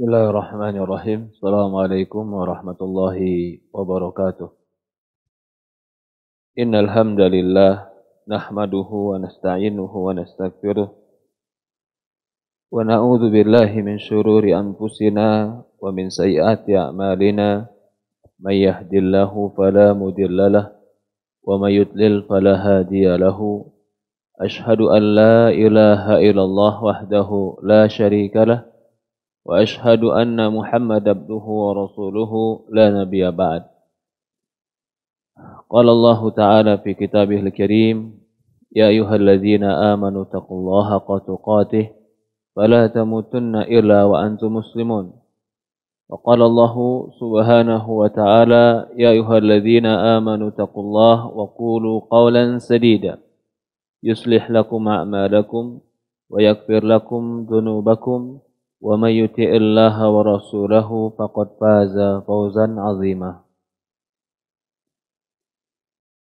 Bismillahirrahmanirrahim. Assalamualaikum warahmatullahi wabarakatuh. Innal hamdalillah nahmaduhu wa nasta'inuhu wa nastaghfiruh wa na'udzu billahi min shururi anfusina wa min sayyiati a'malina may yahdihillahu fala mudilla lahu wa may yudlil fala hadiya lahu ashhadu an la ilaha illallah wahdahu la sharika lahu وأشهد أن محمد عبده ورسوله لا نبي بعد قال الله تعالى في كتابه الكريم يا أيها الذين آمنوا اتقوا الله قاتقاته فلا تموتن إلا وأنتم مسلمون وقال الله سبحانه وتعالى يا أيها الذين آمنوا اتقوا الله وقولوا قولا سديدا يصلح لكم أعمالكم ويغفر لكم ذنوبكم ومن يطع الله ورسوله فقد فاز فوزا عظيما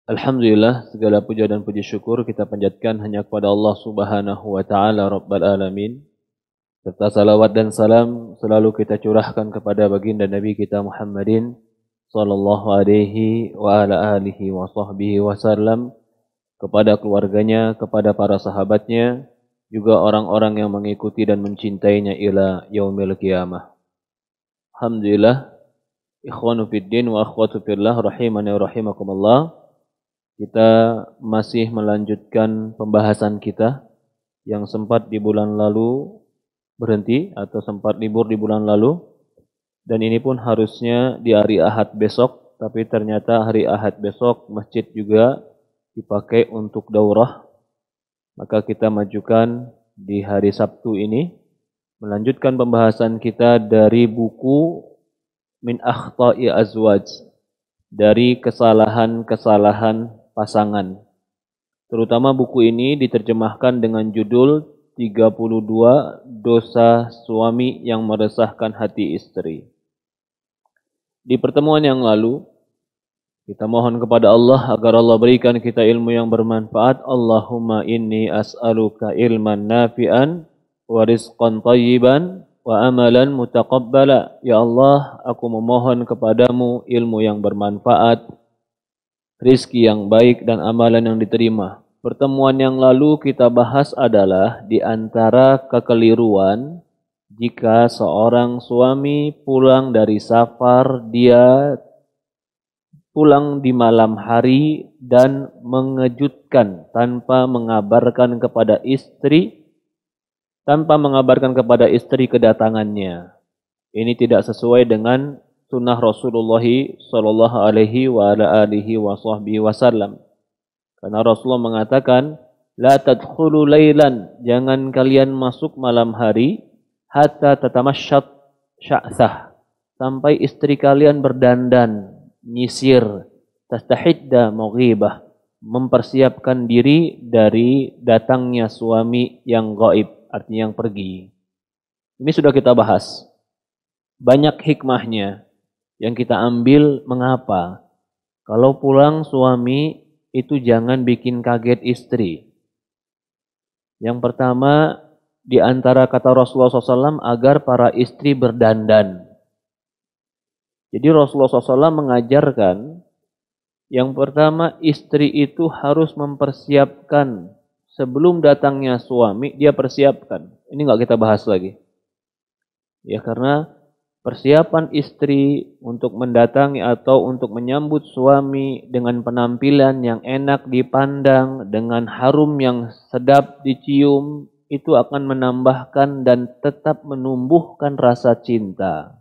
Alhamdulillah segala puja dan puji syukur kita panjatkan hanya kepada Allah Subhanahu wa taala Rabbal alamin serta salawat dan salam selalu kita curahkan kepada baginda Nabi kita Muhammadin sallallahu alaihi wa ala alihi wa sahbihi wasallam kepada keluarganya, kepada para sahabatnya, juga orang-orang yang mengikuti dan mencintainya ila yaumil qiyamah. Alhamdulillah ikhwanu fiddin wa akhwatu fillah rahimani wa rahimakumullah. Kita masih melanjutkan pembahasan kita yang sempat di bulan lalu berhenti atau sempat libur di bulan lalu dan ini pun harusnya di hari Ahad besok tapi ternyata hari Ahad besok masjid juga dipakai untuk daurah maka kita majukan di hari Sabtu ini melanjutkan pembahasan kita dari buku Min Akhta'i Azwaj dari kesalahan-kesalahan pasangan. Terutama buku ini diterjemahkan dengan judul 32 Dosa Suami yang Meresahkan Hati Istri. Di pertemuan yang lalu, kita mohon kepada Allah agar Allah berikan kita ilmu yang bermanfaat. Allahumma inni as'aluka ilman nafi'an wa rizqan tayyiban wa amalan mutaqabbala. Ya Allah, aku memohon kepadamu ilmu yang bermanfaat, rizki yang baik dan amalan yang diterima. Pertemuan yang lalu kita bahas adalah di antara kekeliruan jika seorang suami pulang dari safar dia pulang di malam hari dan mengejutkan tanpa mengabarkan kepada istri tanpa mengabarkan kepada istri kedatangannya. Ini tidak sesuai dengan sunnah Rasulullah Shallallahu Alaihi wa ala alihi wa wasallam. Karena Rasulullah mengatakan, La tadkhulu laylan, jangan kalian masuk malam hari, hatta tatamasyat sah sampai istri kalian berdandan, nyisir tastahidda mughibah mempersiapkan diri dari datangnya suami yang gaib artinya yang pergi ini sudah kita bahas banyak hikmahnya yang kita ambil mengapa kalau pulang suami itu jangan bikin kaget istri yang pertama di antara kata Rasulullah SAW agar para istri berdandan jadi Rasulullah SAW mengajarkan yang pertama istri itu harus mempersiapkan sebelum datangnya suami dia persiapkan. Ini nggak kita bahas lagi. Ya karena persiapan istri untuk mendatangi atau untuk menyambut suami dengan penampilan yang enak dipandang, dengan harum yang sedap dicium, itu akan menambahkan dan tetap menumbuhkan rasa cinta.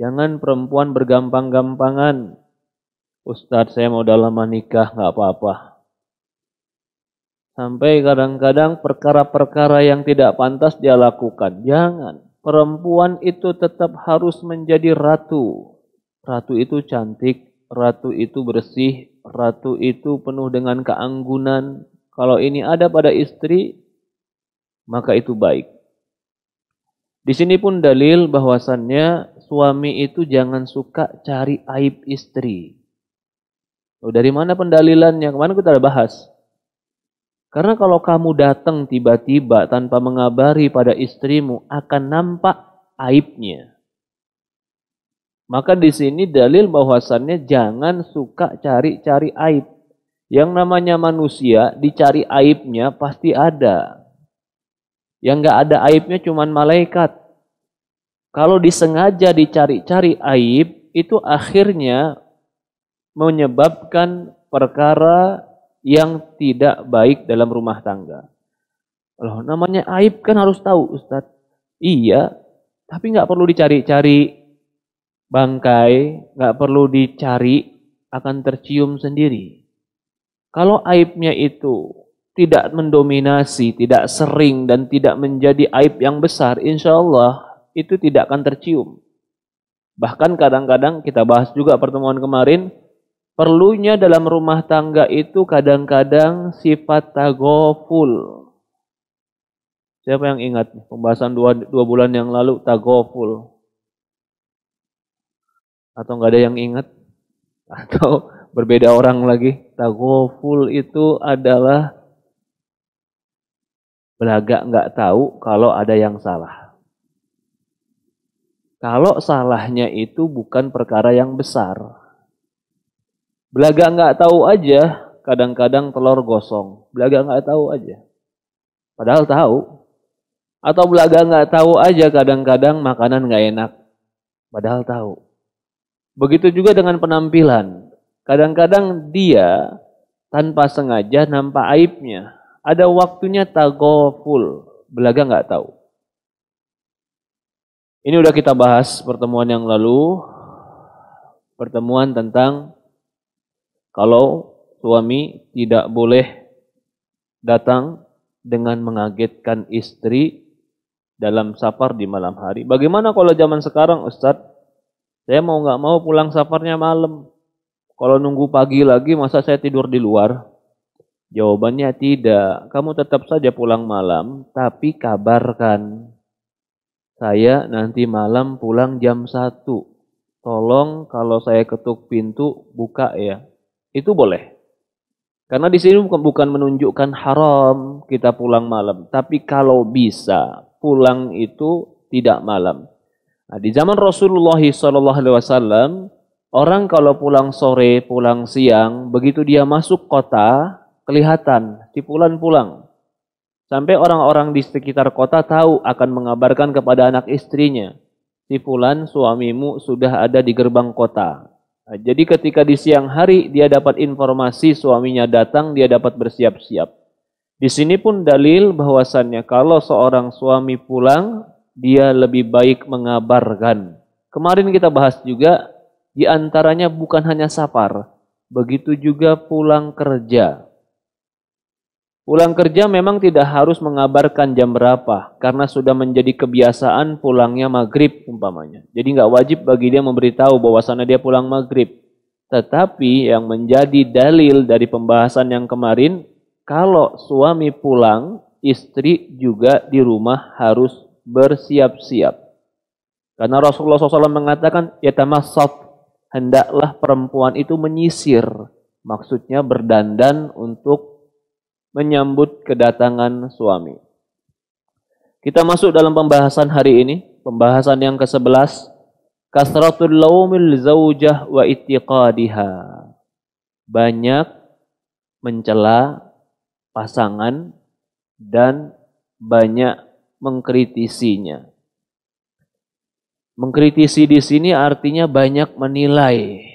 Jangan perempuan bergampang-gampangan. Ustadz saya mau dalam nikah nggak apa-apa. Sampai kadang-kadang perkara-perkara yang tidak pantas dia lakukan. Jangan. Perempuan itu tetap harus menjadi ratu. Ratu itu cantik, ratu itu bersih, ratu itu penuh dengan keanggunan. Kalau ini ada pada istri, maka itu baik. Di sini pun dalil bahwasannya suami itu jangan suka cari aib istri. Oh, dari mana pendalilannya? Kemarin kita ada bahas. Karena kalau kamu datang tiba-tiba tanpa mengabari pada istrimu akan nampak aibnya. Maka di sini dalil bahwasannya jangan suka cari-cari aib. Yang namanya manusia dicari aibnya pasti ada. Yang nggak ada aibnya cuman malaikat. Kalau disengaja dicari-cari aib, itu akhirnya menyebabkan perkara yang tidak baik dalam rumah tangga. Loh, namanya aib kan harus tahu, Ustaz. Iya, tapi nggak perlu dicari-cari bangkai, nggak perlu dicari, akan tercium sendiri. Kalau aibnya itu tidak mendominasi, tidak sering, dan tidak menjadi aib yang besar, insya Allah itu tidak akan tercium. Bahkan kadang-kadang kita bahas juga pertemuan kemarin, perlunya dalam rumah tangga itu kadang-kadang sifat tagoful. Siapa yang ingat pembahasan dua, dua bulan yang lalu tagoful? Atau nggak ada yang ingat? Atau berbeda orang lagi? Tagoful itu adalah belaga nggak tahu kalau ada yang salah. Kalau salahnya itu bukan perkara yang besar. Belaga nggak tahu aja, kadang-kadang telur gosong. Belaga nggak tahu aja. Padahal tahu. Atau belaga nggak tahu aja, kadang-kadang makanan nggak enak. Padahal tahu. Begitu juga dengan penampilan. Kadang-kadang dia tanpa sengaja nampak aibnya. Ada waktunya tagoful. Belaga nggak tahu. Ini udah kita bahas pertemuan yang lalu, pertemuan tentang kalau suami tidak boleh datang dengan mengagetkan istri dalam safar di malam hari. Bagaimana kalau zaman sekarang Ustadz, saya mau nggak mau pulang safarnya malam. Kalau nunggu pagi lagi masa saya tidur di luar? Jawabannya tidak, kamu tetap saja pulang malam, tapi kabarkan saya nanti malam pulang jam 1. Tolong kalau saya ketuk pintu buka ya. Itu boleh. Karena di sini bukan menunjukkan haram kita pulang malam, tapi kalau bisa pulang itu tidak malam. Nah, di zaman Rasulullah SAW, orang kalau pulang sore, pulang siang, begitu dia masuk kota, kelihatan, pulang pulang. Sampai orang-orang di sekitar kota tahu akan mengabarkan kepada anak istrinya, si fulan suamimu sudah ada di gerbang kota. Nah, jadi ketika di siang hari dia dapat informasi suaminya datang, dia dapat bersiap-siap. Di sini pun dalil bahwasannya kalau seorang suami pulang, dia lebih baik mengabarkan. Kemarin kita bahas juga, di antaranya bukan hanya safar, begitu juga pulang kerja. Pulang kerja memang tidak harus mengabarkan jam berapa, karena sudah menjadi kebiasaan pulangnya maghrib umpamanya. Jadi nggak wajib bagi dia memberitahu bahwa sana dia pulang maghrib. Tetapi yang menjadi dalil dari pembahasan yang kemarin, kalau suami pulang, istri juga di rumah harus bersiap-siap. Karena Rasulullah SAW mengatakan, ya tamasat, hendaklah perempuan itu menyisir. Maksudnya berdandan untuk menyambut kedatangan suami. Kita masuk dalam pembahasan hari ini, pembahasan yang ke-11, kasratul laumil zaujah wa itiqadiha. Banyak mencela pasangan dan banyak mengkritisinya. Mengkritisi di sini artinya banyak menilai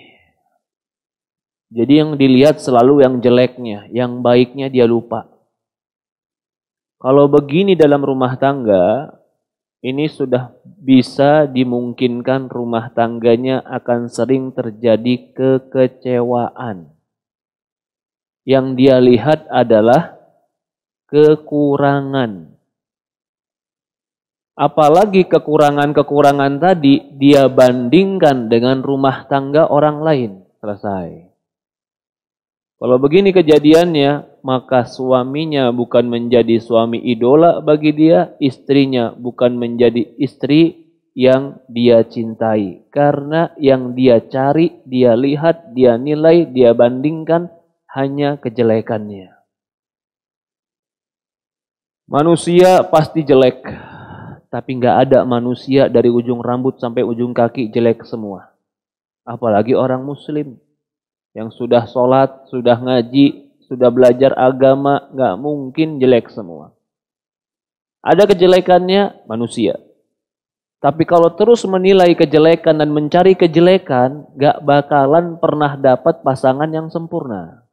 jadi yang dilihat selalu yang jeleknya, yang baiknya dia lupa. Kalau begini dalam rumah tangga, ini sudah bisa dimungkinkan rumah tangganya akan sering terjadi kekecewaan. Yang dia lihat adalah kekurangan. Apalagi kekurangan-kekurangan tadi dia bandingkan dengan rumah tangga orang lain. Selesai. Kalau begini kejadiannya, maka suaminya bukan menjadi suami idola bagi dia, istrinya bukan menjadi istri yang dia cintai. Karena yang dia cari, dia lihat, dia nilai, dia bandingkan hanya kejelekannya. Manusia pasti jelek, tapi nggak ada manusia dari ujung rambut sampai ujung kaki jelek semua. Apalagi orang muslim yang sudah sholat, sudah ngaji, sudah belajar agama, nggak mungkin jelek semua. Ada kejelekannya manusia. Tapi kalau terus menilai kejelekan dan mencari kejelekan, gak bakalan pernah dapat pasangan yang sempurna.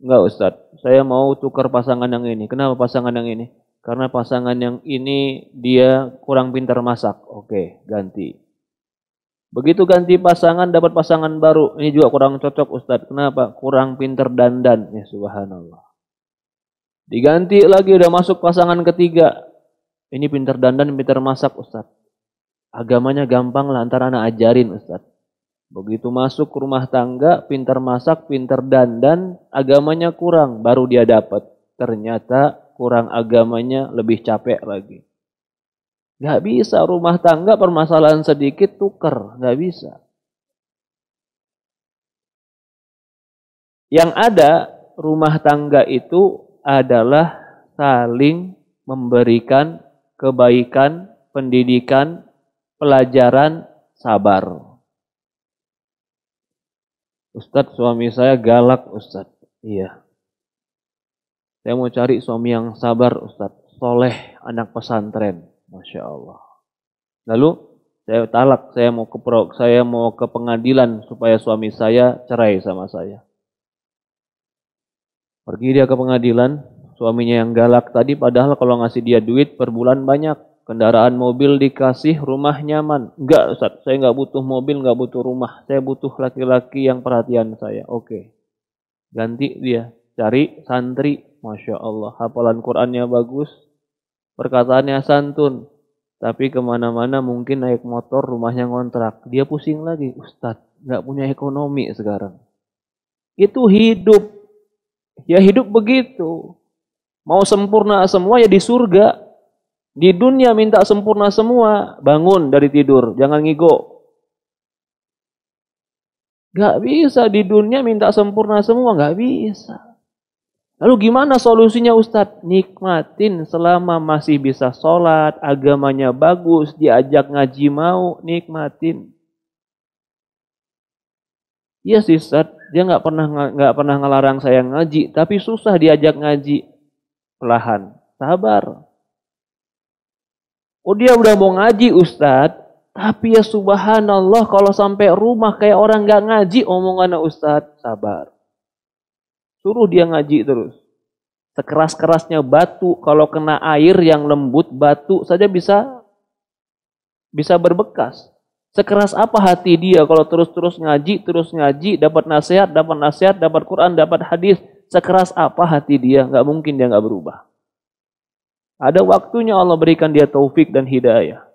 Enggak Ustadz, saya mau tukar pasangan yang ini. Kenapa pasangan yang ini? Karena pasangan yang ini dia kurang pintar masak. Oke, ganti. Begitu ganti pasangan dapat pasangan baru. Ini juga kurang cocok Ustadz. Kenapa? Kurang pinter dandan. Ya subhanallah. Diganti lagi udah masuk pasangan ketiga. Ini pinter dandan, pinter masak Ustadz. Agamanya gampang lah antara anak ajarin Ustadz. Begitu masuk rumah tangga, pinter masak, pinter dandan, agamanya kurang. Baru dia dapat. Ternyata kurang agamanya lebih capek lagi. Gak bisa rumah tangga permasalahan sedikit tuker, gak bisa. Yang ada rumah tangga itu adalah saling memberikan kebaikan, pendidikan, pelajaran, sabar. Ustadz suami saya galak Ustadz. Iya. Saya mau cari suami yang sabar Ustadz. Soleh anak pesantren. Masya Allah. Lalu saya talak, saya mau ke pro, saya mau ke pengadilan supaya suami saya cerai sama saya. Pergi dia ke pengadilan, suaminya yang galak tadi padahal kalau ngasih dia duit per bulan banyak, kendaraan mobil dikasih, rumah nyaman. Enggak Ustaz, saya enggak butuh mobil, enggak butuh rumah, saya butuh laki-laki yang perhatian saya. Oke. Ganti dia, cari santri, Masya Allah, hafalan Qurannya bagus, perkataannya santun, tapi kemana-mana mungkin naik motor rumahnya ngontrak. Dia pusing lagi, Ustadz, nggak punya ekonomi sekarang. Itu hidup. Ya hidup begitu. Mau sempurna semua ya di surga. Di dunia minta sempurna semua. Bangun dari tidur, jangan ngigo. Gak bisa di dunia minta sempurna semua, gak bisa. Lalu gimana solusinya Ustadz? Nikmatin selama masih bisa sholat, agamanya bagus, diajak ngaji mau, nikmatin. Iya sih Ustaz, dia nggak pernah nggak pernah ngelarang saya ngaji, tapi susah diajak ngaji. Pelahan, sabar. Oh dia udah mau ngaji Ustadz, tapi ya subhanallah kalau sampai rumah kayak orang nggak ngaji omongannya Ustadz, sabar. Suruh dia ngaji terus. Sekeras-kerasnya batu, kalau kena air yang lembut, batu saja bisa bisa berbekas. Sekeras apa hati dia kalau terus-terus ngaji, terus ngaji, dapat nasihat, dapat nasihat, dapat Quran, dapat hadis. Sekeras apa hati dia, nggak mungkin dia nggak berubah. Ada waktunya Allah berikan dia taufik dan hidayah.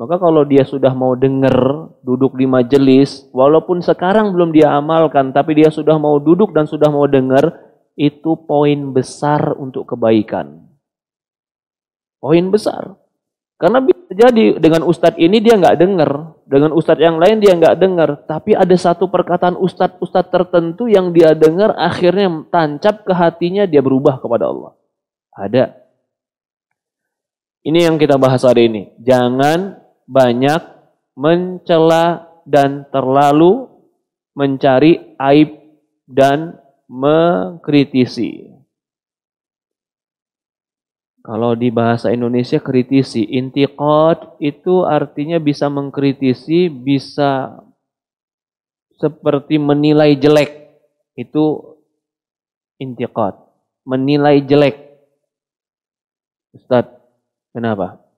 Maka kalau dia sudah mau dengar, duduk di majelis, walaupun sekarang belum dia amalkan, tapi dia sudah mau duduk dan sudah mau dengar, itu poin besar untuk kebaikan. Poin besar. Karena bisa jadi dengan ustadz ini dia nggak dengar, dengan ustadz yang lain dia nggak dengar, tapi ada satu perkataan ustadz-ustadz tertentu yang dia dengar akhirnya tancap ke hatinya dia berubah kepada Allah. Ada. Ini yang kita bahas hari ini. Jangan banyak mencela dan terlalu mencari aib dan mengkritisi. Kalau di bahasa Indonesia kritisi, intiqad itu artinya bisa mengkritisi, bisa seperti menilai jelek. Itu intiqad, menilai jelek. Ustaz, kenapa?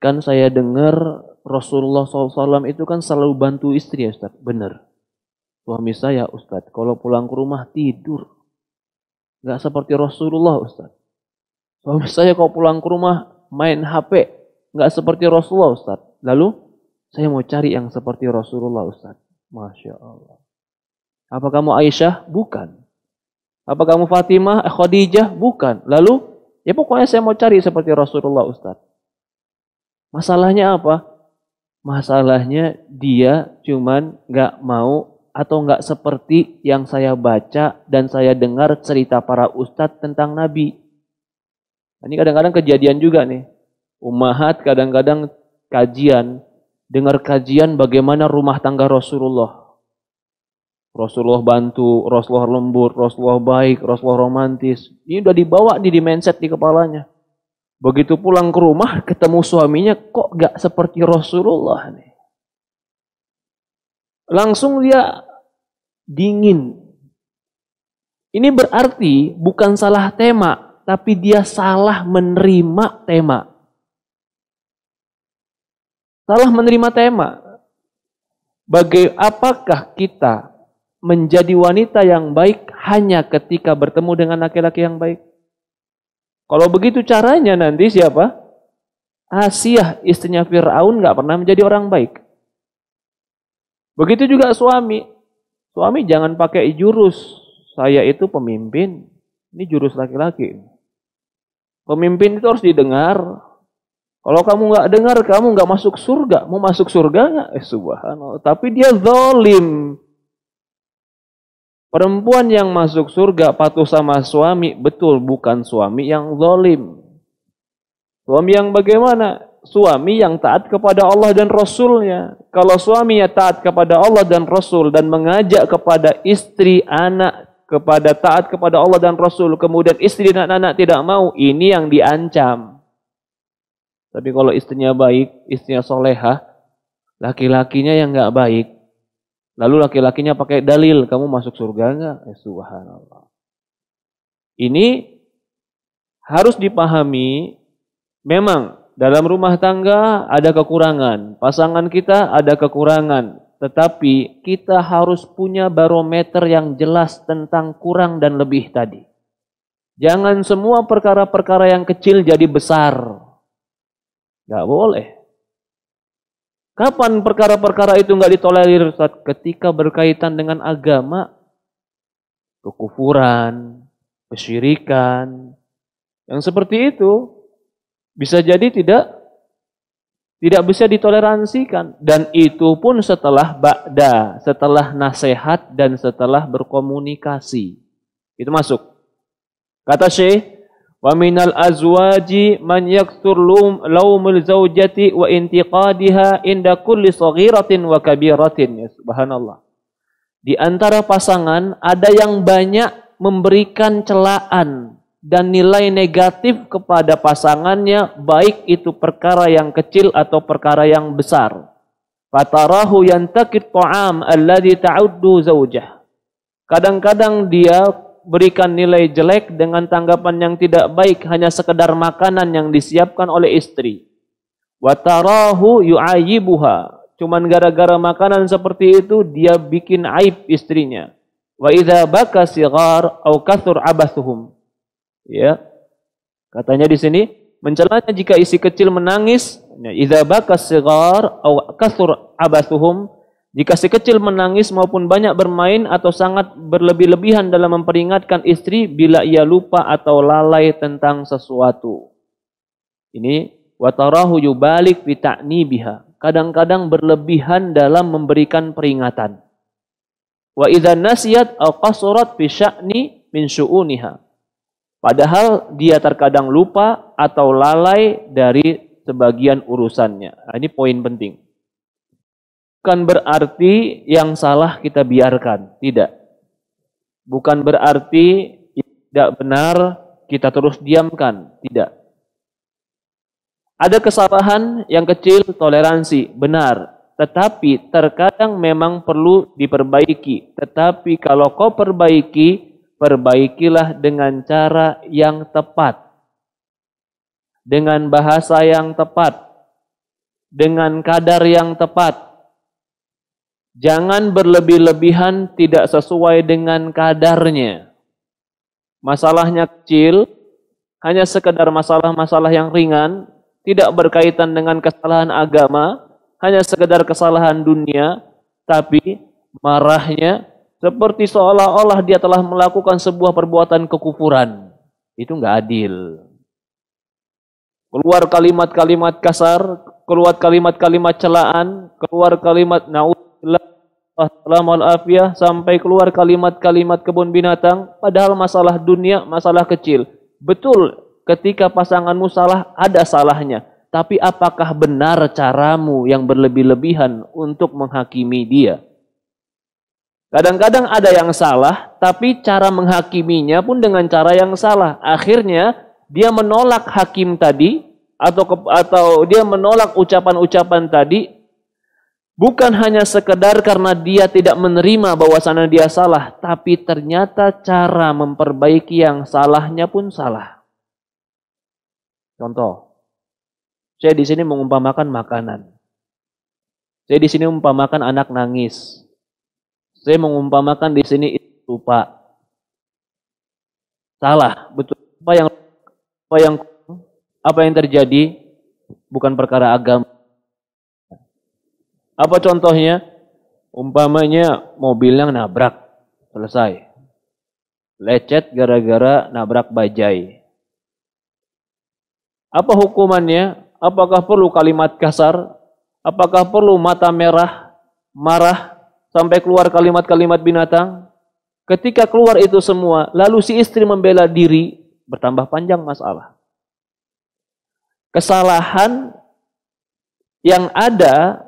Kan saya dengar Rasulullah SAW itu kan selalu bantu istri ya Ustaz. Benar. Suami saya Ustaz, kalau pulang ke rumah tidur. Gak seperti Rasulullah Ustaz. Suami saya kalau pulang ke rumah main HP. Gak seperti Rasulullah Ustaz. Lalu saya mau cari yang seperti Rasulullah Ustaz. Masya Allah. Apa kamu Aisyah? Bukan. Apa kamu Fatimah? Khadijah? Bukan. Lalu, ya pokoknya saya mau cari seperti Rasulullah Ustaz. Masalahnya apa? Masalahnya dia cuman nggak mau atau nggak seperti yang saya baca dan saya dengar cerita para ustadz tentang Nabi. Ini kadang-kadang kejadian juga nih. Umahat kadang-kadang kajian, dengar kajian bagaimana rumah tangga Rasulullah. Rasulullah bantu, Rasulullah lembut, Rasulullah baik, Rasulullah romantis. Ini udah dibawa di mindset di kepalanya. Begitu pulang ke rumah, ketemu suaminya kok gak seperti Rasulullah nih. Langsung dia dingin. Ini berarti bukan salah tema, tapi dia salah menerima tema. Salah menerima tema. Bagai apakah kita menjadi wanita yang baik hanya ketika bertemu dengan laki-laki yang baik? Kalau begitu caranya nanti siapa? Asiyah istrinya Fir'aun nggak pernah menjadi orang baik. Begitu juga suami. Suami jangan pakai jurus. Saya itu pemimpin. Ini jurus laki-laki. Pemimpin itu harus didengar. Kalau kamu nggak dengar, kamu nggak masuk surga. Mau masuk surga nggak? Eh subhanallah. Tapi dia zolim. Perempuan yang masuk surga patuh sama suami, betul bukan suami yang zalim. Suami yang bagaimana? Suami yang taat kepada Allah dan Rasulnya. Kalau suaminya taat kepada Allah dan Rasul dan mengajak kepada istri, anak, kepada taat kepada Allah dan Rasul, kemudian istri dan anak tidak mau, ini yang diancam. Tapi kalau istrinya baik, istrinya solehah, laki-lakinya yang nggak baik, Lalu laki-lakinya pakai dalil, kamu masuk surga enggak? Ya, eh, subhanallah. Ini harus dipahami memang dalam rumah tangga ada kekurangan, pasangan kita ada kekurangan, tetapi kita harus punya barometer yang jelas tentang kurang dan lebih tadi. Jangan semua perkara-perkara yang kecil jadi besar. Gak boleh. Kapan perkara-perkara itu nggak ditolerir Ustaz? Ketika berkaitan dengan agama, kekufuran, kesyirikan, yang seperti itu bisa jadi tidak tidak bisa ditoleransikan dan itu pun setelah ba'da, setelah nasihat dan setelah berkomunikasi. Itu masuk. Kata Syekh, Wa minal azwaji man yaktur laumul zaujati wa intiqadiha inda kulli saghiratin wa kabiratin. Ya subhanallah. Di antara pasangan ada yang banyak memberikan celaan dan nilai negatif kepada pasangannya baik itu perkara yang kecil atau perkara yang besar. Fatarahu yantakit ta'am alladhi ta'uddu zaujah. Kadang-kadang dia berikan nilai jelek dengan tanggapan yang tidak baik hanya sekedar makanan yang disiapkan oleh istri. Watarahu yu'ayibuha. Cuman gara-gara makanan seperti itu dia bikin aib istrinya. Wa idza baka sigar au kathur abathuhum. Ya. Katanya di sini mencelanya jika isi kecil menangis, ya, idza baka sigar au kathur abathuhum jika si kecil menangis maupun banyak bermain atau sangat berlebih-lebihan dalam memperingatkan istri bila ia lupa atau lalai tentang sesuatu. Ini watarahu yubalik fitakni biha. Kadang-kadang berlebihan dalam memberikan peringatan. Wa idza nasiyat aw qasurat fi sya'ni min syu'uniha. Padahal dia terkadang lupa atau lalai dari sebagian urusannya. Nah, ini poin penting bukan berarti yang salah kita biarkan, tidak. Bukan berarti tidak benar kita terus diamkan, tidak. Ada kesalahan yang kecil toleransi, benar. Tetapi terkadang memang perlu diperbaiki. Tetapi kalau kau perbaiki, perbaikilah dengan cara yang tepat. Dengan bahasa yang tepat. Dengan kadar yang tepat Jangan berlebih-lebihan tidak sesuai dengan kadarnya. Masalahnya kecil, hanya sekedar masalah-masalah yang ringan, tidak berkaitan dengan kesalahan agama, hanya sekedar kesalahan dunia, tapi marahnya seperti seolah-olah dia telah melakukan sebuah perbuatan kekufuran. Itu nggak adil. Keluar kalimat-kalimat kasar, keluar kalimat-kalimat celaan, keluar kalimat naud Alhamdulillah sampai keluar kalimat-kalimat kebun binatang padahal masalah dunia masalah kecil. Betul ketika pasanganmu salah ada salahnya, tapi apakah benar caramu yang berlebih-lebihan untuk menghakimi dia? Kadang-kadang ada yang salah, tapi cara menghakiminya pun dengan cara yang salah. Akhirnya dia menolak hakim tadi atau atau dia menolak ucapan-ucapan tadi Bukan hanya sekedar karena dia tidak menerima bahwa sana dia salah, tapi ternyata cara memperbaiki yang salahnya pun salah. Contoh, saya di sini mengumpamakan makanan. Saya di sini mengumpamakan anak nangis. Saya mengumpamakan di sini lupa. Salah, betul. Apa yang apa yang apa yang terjadi bukan perkara agama apa contohnya? Umpamanya mobil yang nabrak, selesai. Lecet gara-gara nabrak bajai. Apa hukumannya? Apakah perlu kalimat kasar? Apakah perlu mata merah, marah, sampai keluar kalimat-kalimat binatang? Ketika keluar itu semua, lalu si istri membela diri, bertambah panjang masalah. Kesalahan yang ada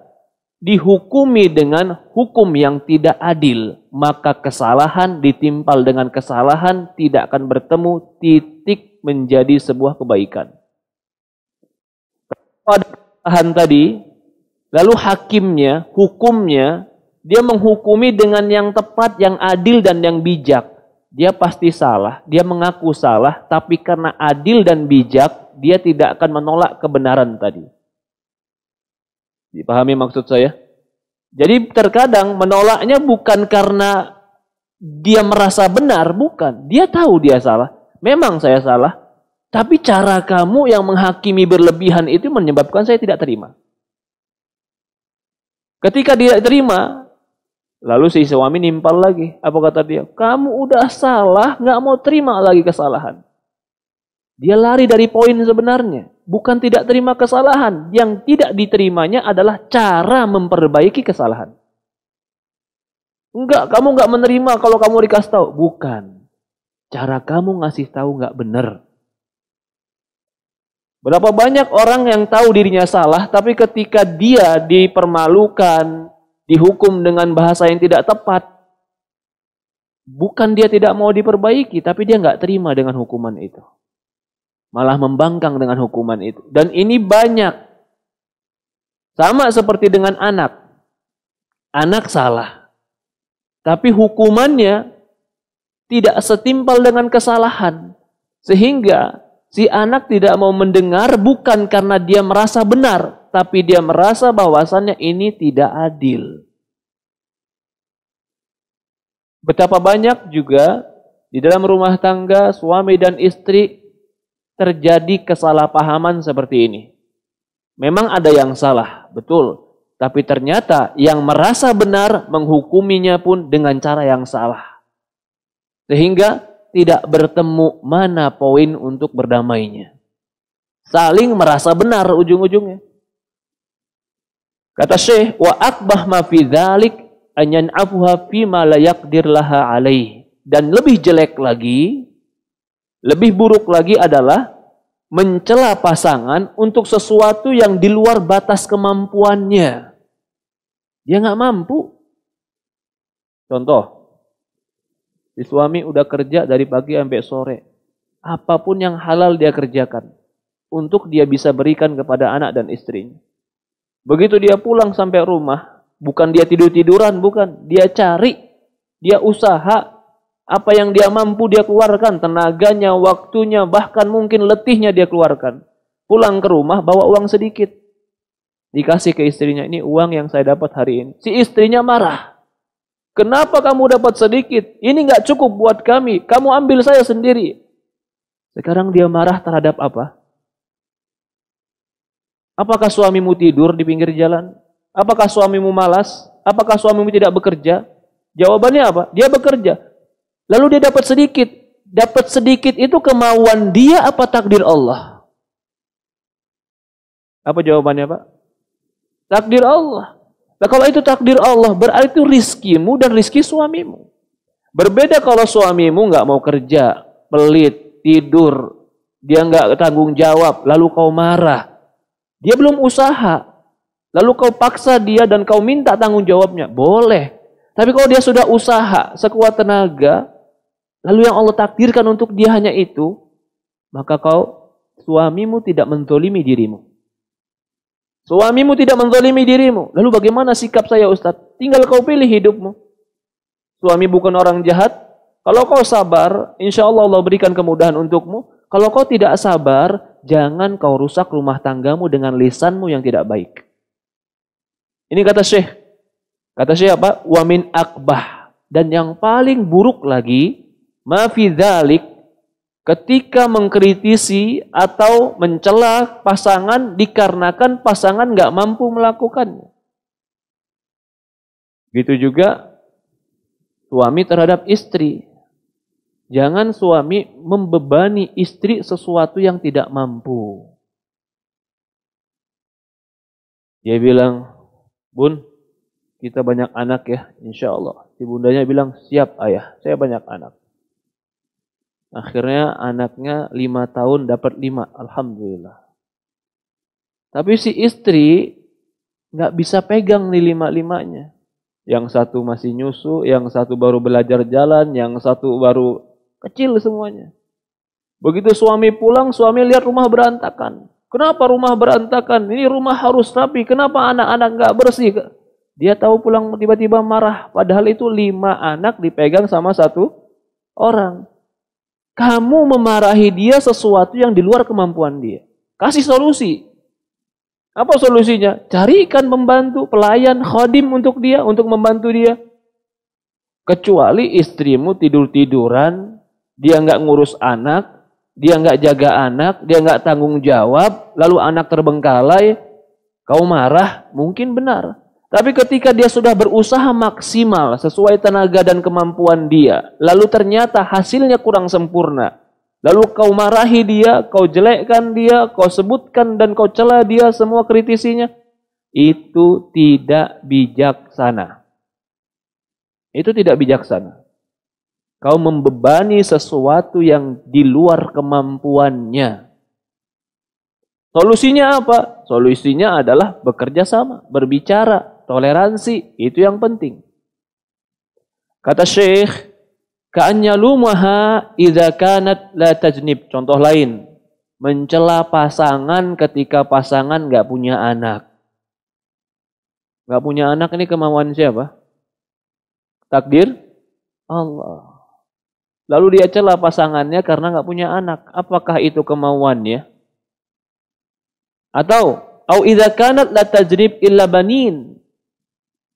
dihukumi dengan hukum yang tidak adil, maka kesalahan ditimpal dengan kesalahan tidak akan bertemu titik menjadi sebuah kebaikan. Pada kesalahan tadi, lalu hakimnya, hukumnya, dia menghukumi dengan yang tepat, yang adil dan yang bijak. Dia pasti salah, dia mengaku salah, tapi karena adil dan bijak, dia tidak akan menolak kebenaran tadi. Dipahami maksud saya? Jadi terkadang menolaknya bukan karena dia merasa benar, bukan. Dia tahu dia salah. Memang saya salah. Tapi cara kamu yang menghakimi berlebihan itu menyebabkan saya tidak terima. Ketika dia terima, lalu si suami nimpal lagi. Apa kata dia? Kamu udah salah, nggak mau terima lagi kesalahan. Dia lari dari poin sebenarnya bukan tidak terima kesalahan. Yang tidak diterimanya adalah cara memperbaiki kesalahan. Enggak, kamu enggak menerima kalau kamu dikasih tahu. Bukan. Cara kamu ngasih tahu enggak benar. Berapa banyak orang yang tahu dirinya salah, tapi ketika dia dipermalukan, dihukum dengan bahasa yang tidak tepat, bukan dia tidak mau diperbaiki, tapi dia enggak terima dengan hukuman itu malah membangkang dengan hukuman itu. Dan ini banyak. Sama seperti dengan anak. Anak salah. Tapi hukumannya tidak setimpal dengan kesalahan. Sehingga si anak tidak mau mendengar bukan karena dia merasa benar. Tapi dia merasa bahwasannya ini tidak adil. Betapa banyak juga di dalam rumah tangga suami dan istri terjadi kesalahpahaman seperti ini. Memang ada yang salah, betul. Tapi ternyata yang merasa benar menghukuminya pun dengan cara yang salah. Sehingga tidak bertemu mana poin untuk berdamainya. Saling merasa benar ujung-ujungnya. Kata Syekh, wa akbah ma fi dzalik an yan'afuha fi ma la laha alaih. Dan lebih jelek lagi lebih buruk lagi adalah mencela pasangan untuk sesuatu yang di luar batas kemampuannya. Dia nggak mampu. Contoh, si suami udah kerja dari pagi sampai sore. Apapun yang halal dia kerjakan untuk dia bisa berikan kepada anak dan istrinya. Begitu dia pulang sampai rumah, bukan dia tidur-tiduran, bukan. Dia cari, dia usaha apa yang dia mampu dia keluarkan, tenaganya, waktunya, bahkan mungkin letihnya dia keluarkan. Pulang ke rumah bawa uang sedikit. Dikasih ke istrinya, ini uang yang saya dapat hari ini. Si istrinya marah. Kenapa kamu dapat sedikit? Ini nggak cukup buat kami. Kamu ambil saya sendiri. Sekarang dia marah terhadap apa? Apakah suamimu tidur di pinggir jalan? Apakah suamimu malas? Apakah suamimu tidak bekerja? Jawabannya apa? Dia bekerja. Lalu dia dapat sedikit. Dapat sedikit itu kemauan dia apa takdir Allah? Apa jawabannya Pak? Takdir Allah. Nah kalau itu takdir Allah berarti itu rizkimu dan rizki suamimu. Berbeda kalau suamimu nggak mau kerja, pelit, tidur, dia nggak tanggung jawab, lalu kau marah. Dia belum usaha, lalu kau paksa dia dan kau minta tanggung jawabnya, boleh. Tapi kalau dia sudah usaha sekuat tenaga, lalu yang Allah takdirkan untuk dia hanya itu, maka kau suamimu tidak mentolimi dirimu. Suamimu tidak mentolimi dirimu. Lalu bagaimana sikap saya Ustaz? Tinggal kau pilih hidupmu. Suami bukan orang jahat. Kalau kau sabar, insya Allah Allah berikan kemudahan untukmu. Kalau kau tidak sabar, jangan kau rusak rumah tanggamu dengan lisanmu yang tidak baik. Ini kata Syekh. Kata Syekh apa? Wamin akbah. Dan yang paling buruk lagi, Mafi dalik ketika mengkritisi atau mencela pasangan dikarenakan pasangan nggak mampu melakukannya. Gitu juga suami terhadap istri. Jangan suami membebani istri sesuatu yang tidak mampu. Dia bilang, Bun, kita banyak anak ya, insya Allah. Si bundanya bilang, siap ayah, saya banyak anak. Akhirnya anaknya lima tahun dapat lima, alhamdulillah. Tapi si istri nggak bisa pegang nih lima limanya. Yang satu masih nyusu, yang satu baru belajar jalan, yang satu baru kecil semuanya. Begitu suami pulang, suami lihat rumah berantakan. Kenapa rumah berantakan? Ini rumah harus rapi. Kenapa anak-anak nggak bersih? Dia tahu pulang tiba-tiba marah. Padahal itu lima anak dipegang sama satu orang. Kamu memarahi dia sesuatu yang di luar kemampuan dia. Kasih solusi. Apa solusinya? Carikan membantu, pelayan, khadim untuk dia, untuk membantu dia. Kecuali istrimu tidur-tiduran, dia nggak ngurus anak, dia nggak jaga anak, dia nggak tanggung jawab, lalu anak terbengkalai, kau marah, mungkin benar. Tapi ketika dia sudah berusaha maksimal sesuai tenaga dan kemampuan dia, lalu ternyata hasilnya kurang sempurna. Lalu kau marahi dia, kau jelekkan dia, kau sebutkan dan kau cela dia semua kritisinya. Itu tidak bijaksana. Itu tidak bijaksana. Kau membebani sesuatu yang di luar kemampuannya. Solusinya apa? Solusinya adalah bekerja sama, berbicara, toleransi, itu yang penting. Kata Syekh, ka'annya lumaha idza kanat la tajnib. Contoh lain, mencela pasangan ketika pasangan nggak punya anak. Enggak punya anak ini kemauan siapa? Takdir Allah. Lalu dia cela pasangannya karena nggak punya anak. Apakah itu kemauannya? Atau au idza kanat la tajrib illa banin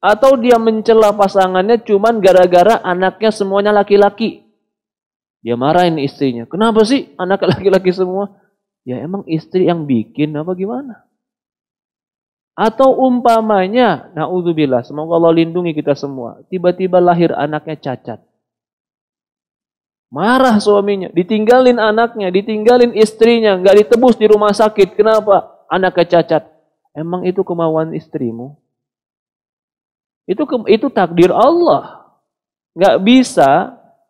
atau dia mencela pasangannya cuman gara-gara anaknya semuanya laki-laki. Dia marahin istrinya. Kenapa sih anak laki-laki semua? Ya emang istri yang bikin apa gimana? Atau umpamanya, na'udzubillah, semoga Allah lindungi kita semua. Tiba-tiba lahir anaknya cacat. Marah suaminya, ditinggalin anaknya, ditinggalin istrinya, nggak ditebus di rumah sakit. Kenapa? Anaknya cacat. Emang itu kemauan istrimu? Itu itu takdir Allah. Nggak bisa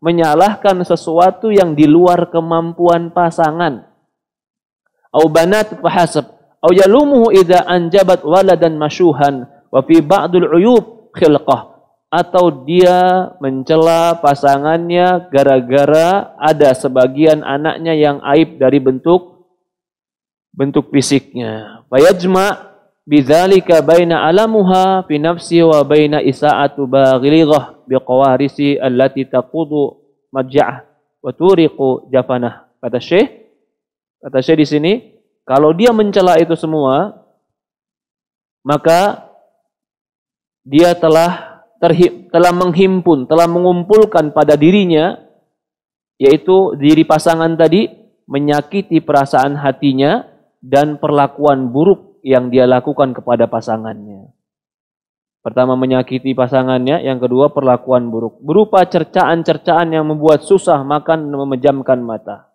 menyalahkan sesuatu yang di luar kemampuan pasangan. Au banat fahasab. Au yalumuhu idza anjabat waladan masyuhan wa fi ba'dul uyub khilqah. Atau dia mencela pasangannya gara-gara ada sebagian anaknya yang aib dari bentuk bentuk fisiknya. Bayajma bidzalika baina alamuha fi nafsi wa baina isaatu baghilighah biqawarisi allati taqudu majja'ah wa turiqu jafanah kata Syekh kata Syekh di sini kalau dia mencela itu semua maka dia telah terhi telah menghimpun telah mengumpulkan pada dirinya yaitu diri pasangan tadi menyakiti perasaan hatinya dan perlakuan buruk yang dia lakukan kepada pasangannya. Pertama menyakiti pasangannya, yang kedua perlakuan buruk. Berupa cercaan-cercaan yang membuat susah makan memejamkan mata.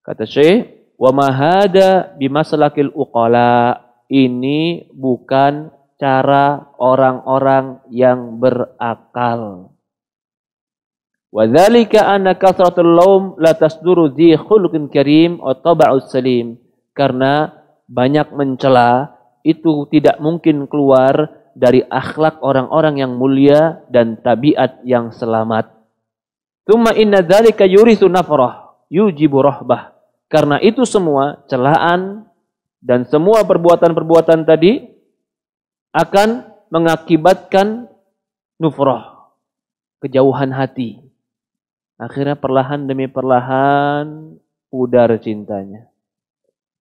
Kata Syekh, wa mahada bimasalakil uqala. Ini bukan cara orang-orang yang berakal. Wadhalika anna kathratul laum la tasduru dhi khuluqin karim wa taba'us salim. Karena banyak mencela itu tidak mungkin keluar dari akhlak orang-orang yang mulia dan tabiat yang selamat. Tuma inna dzalika yurisu nafrah yujibu rahbah. Karena itu semua celaan dan semua perbuatan-perbuatan tadi akan mengakibatkan nufrah, kejauhan hati. Akhirnya perlahan demi perlahan pudar cintanya.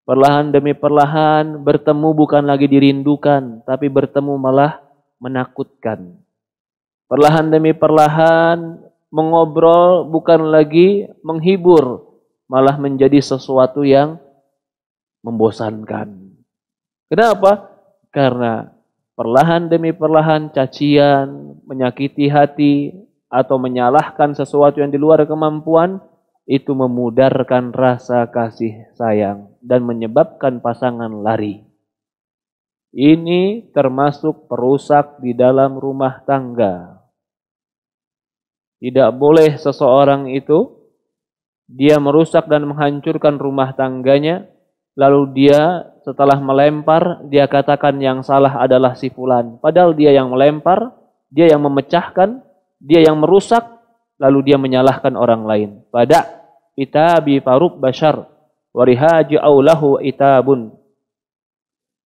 Perlahan demi perlahan bertemu bukan lagi dirindukan, tapi bertemu malah menakutkan. Perlahan demi perlahan mengobrol bukan lagi menghibur, malah menjadi sesuatu yang membosankan. Kenapa? Karena perlahan demi perlahan cacian, menyakiti hati, atau menyalahkan sesuatu yang di luar kemampuan itu memudarkan rasa kasih sayang dan menyebabkan pasangan lari. Ini termasuk perusak di dalam rumah tangga. Tidak boleh seseorang itu dia merusak dan menghancurkan rumah tangganya, lalu dia setelah melempar dia katakan yang salah adalah si fulan, padahal dia yang melempar, dia yang memecahkan, dia yang merusak, lalu dia menyalahkan orang lain. Pada itabi farub bashar warihaji aulahu itabun.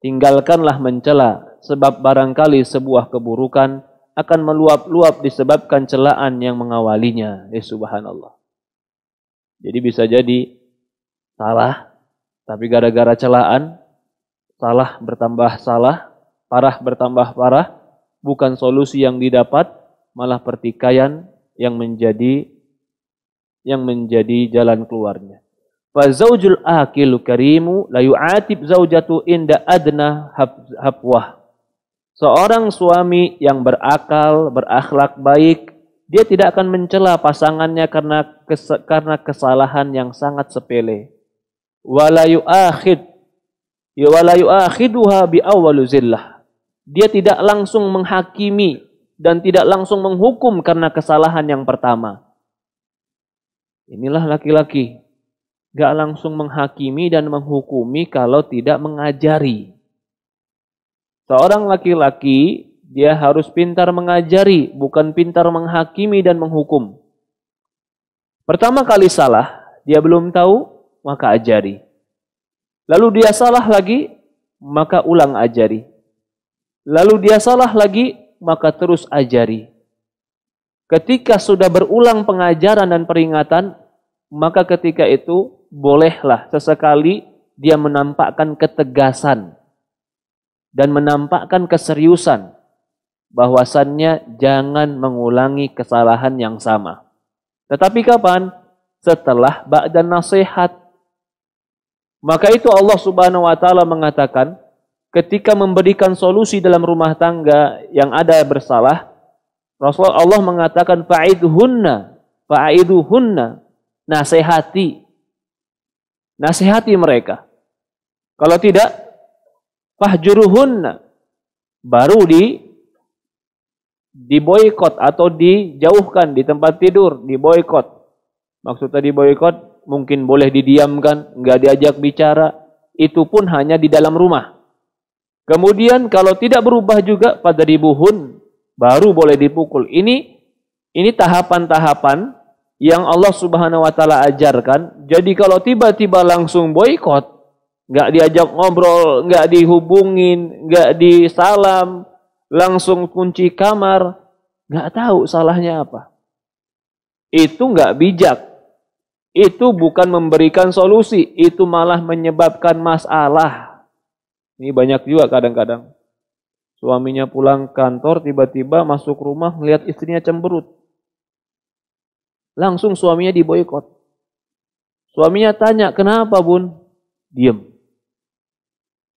Tinggalkanlah mencela sebab barangkali sebuah keburukan akan meluap-luap disebabkan celaan yang mengawalinya. Ya eh, subhanallah. Jadi bisa jadi salah, tapi gara-gara celaan, salah bertambah salah, parah bertambah parah, bukan solusi yang didapat, malah pertikaian, yang menjadi yang menjadi jalan keluarnya. Fa zaujul akilu karimu la yu'atib zaujatu inda adna hafwah. Seorang suami yang berakal, berakhlak baik, dia tidak akan mencela pasangannya karena kes karena kesalahan yang sangat sepele. Wala yu'akhid ya wala yu'akhiduha bi awwal zillah. Dia tidak langsung menghakimi dan tidak langsung menghukum karena kesalahan yang pertama. Inilah laki-laki. Gak langsung menghakimi dan menghukumi kalau tidak mengajari. Seorang laki-laki, dia harus pintar mengajari, bukan pintar menghakimi dan menghukum. Pertama kali salah, dia belum tahu, maka ajari. Lalu dia salah lagi, maka ulang ajari. Lalu dia salah lagi, maka terus ajari. Ketika sudah berulang pengajaran dan peringatan, maka ketika itu bolehlah sesekali dia menampakkan ketegasan dan menampakkan keseriusan bahwasannya jangan mengulangi kesalahan yang sama. Tetapi kapan? Setelah ba'dan nasihat. Maka itu Allah Subhanahu wa taala mengatakan, ketika memberikan solusi dalam rumah tangga yang ada bersalah, Rasulullah Allah mengatakan fa'idhunna, fa'idhunna, nasihati. Nasihati mereka. Kalau tidak, fahjuruhunna. Baru di diboykot atau dijauhkan di tempat tidur, diboykot. Maksudnya diboykot mungkin boleh didiamkan, nggak diajak bicara, itu pun hanya di dalam rumah. Kemudian kalau tidak berubah juga pada ribuhun baru boleh dipukul. Ini ini tahapan-tahapan yang Allah Subhanahu wa taala ajarkan. Jadi kalau tiba-tiba langsung boikot, nggak diajak ngobrol, nggak dihubungin, nggak disalam, langsung kunci kamar, nggak tahu salahnya apa. Itu nggak bijak. Itu bukan memberikan solusi, itu malah menyebabkan masalah. Ini banyak juga kadang-kadang. Suaminya pulang kantor, tiba-tiba masuk rumah, lihat istrinya cemberut. Langsung suaminya diboykot. Suaminya tanya, kenapa bun? Diem.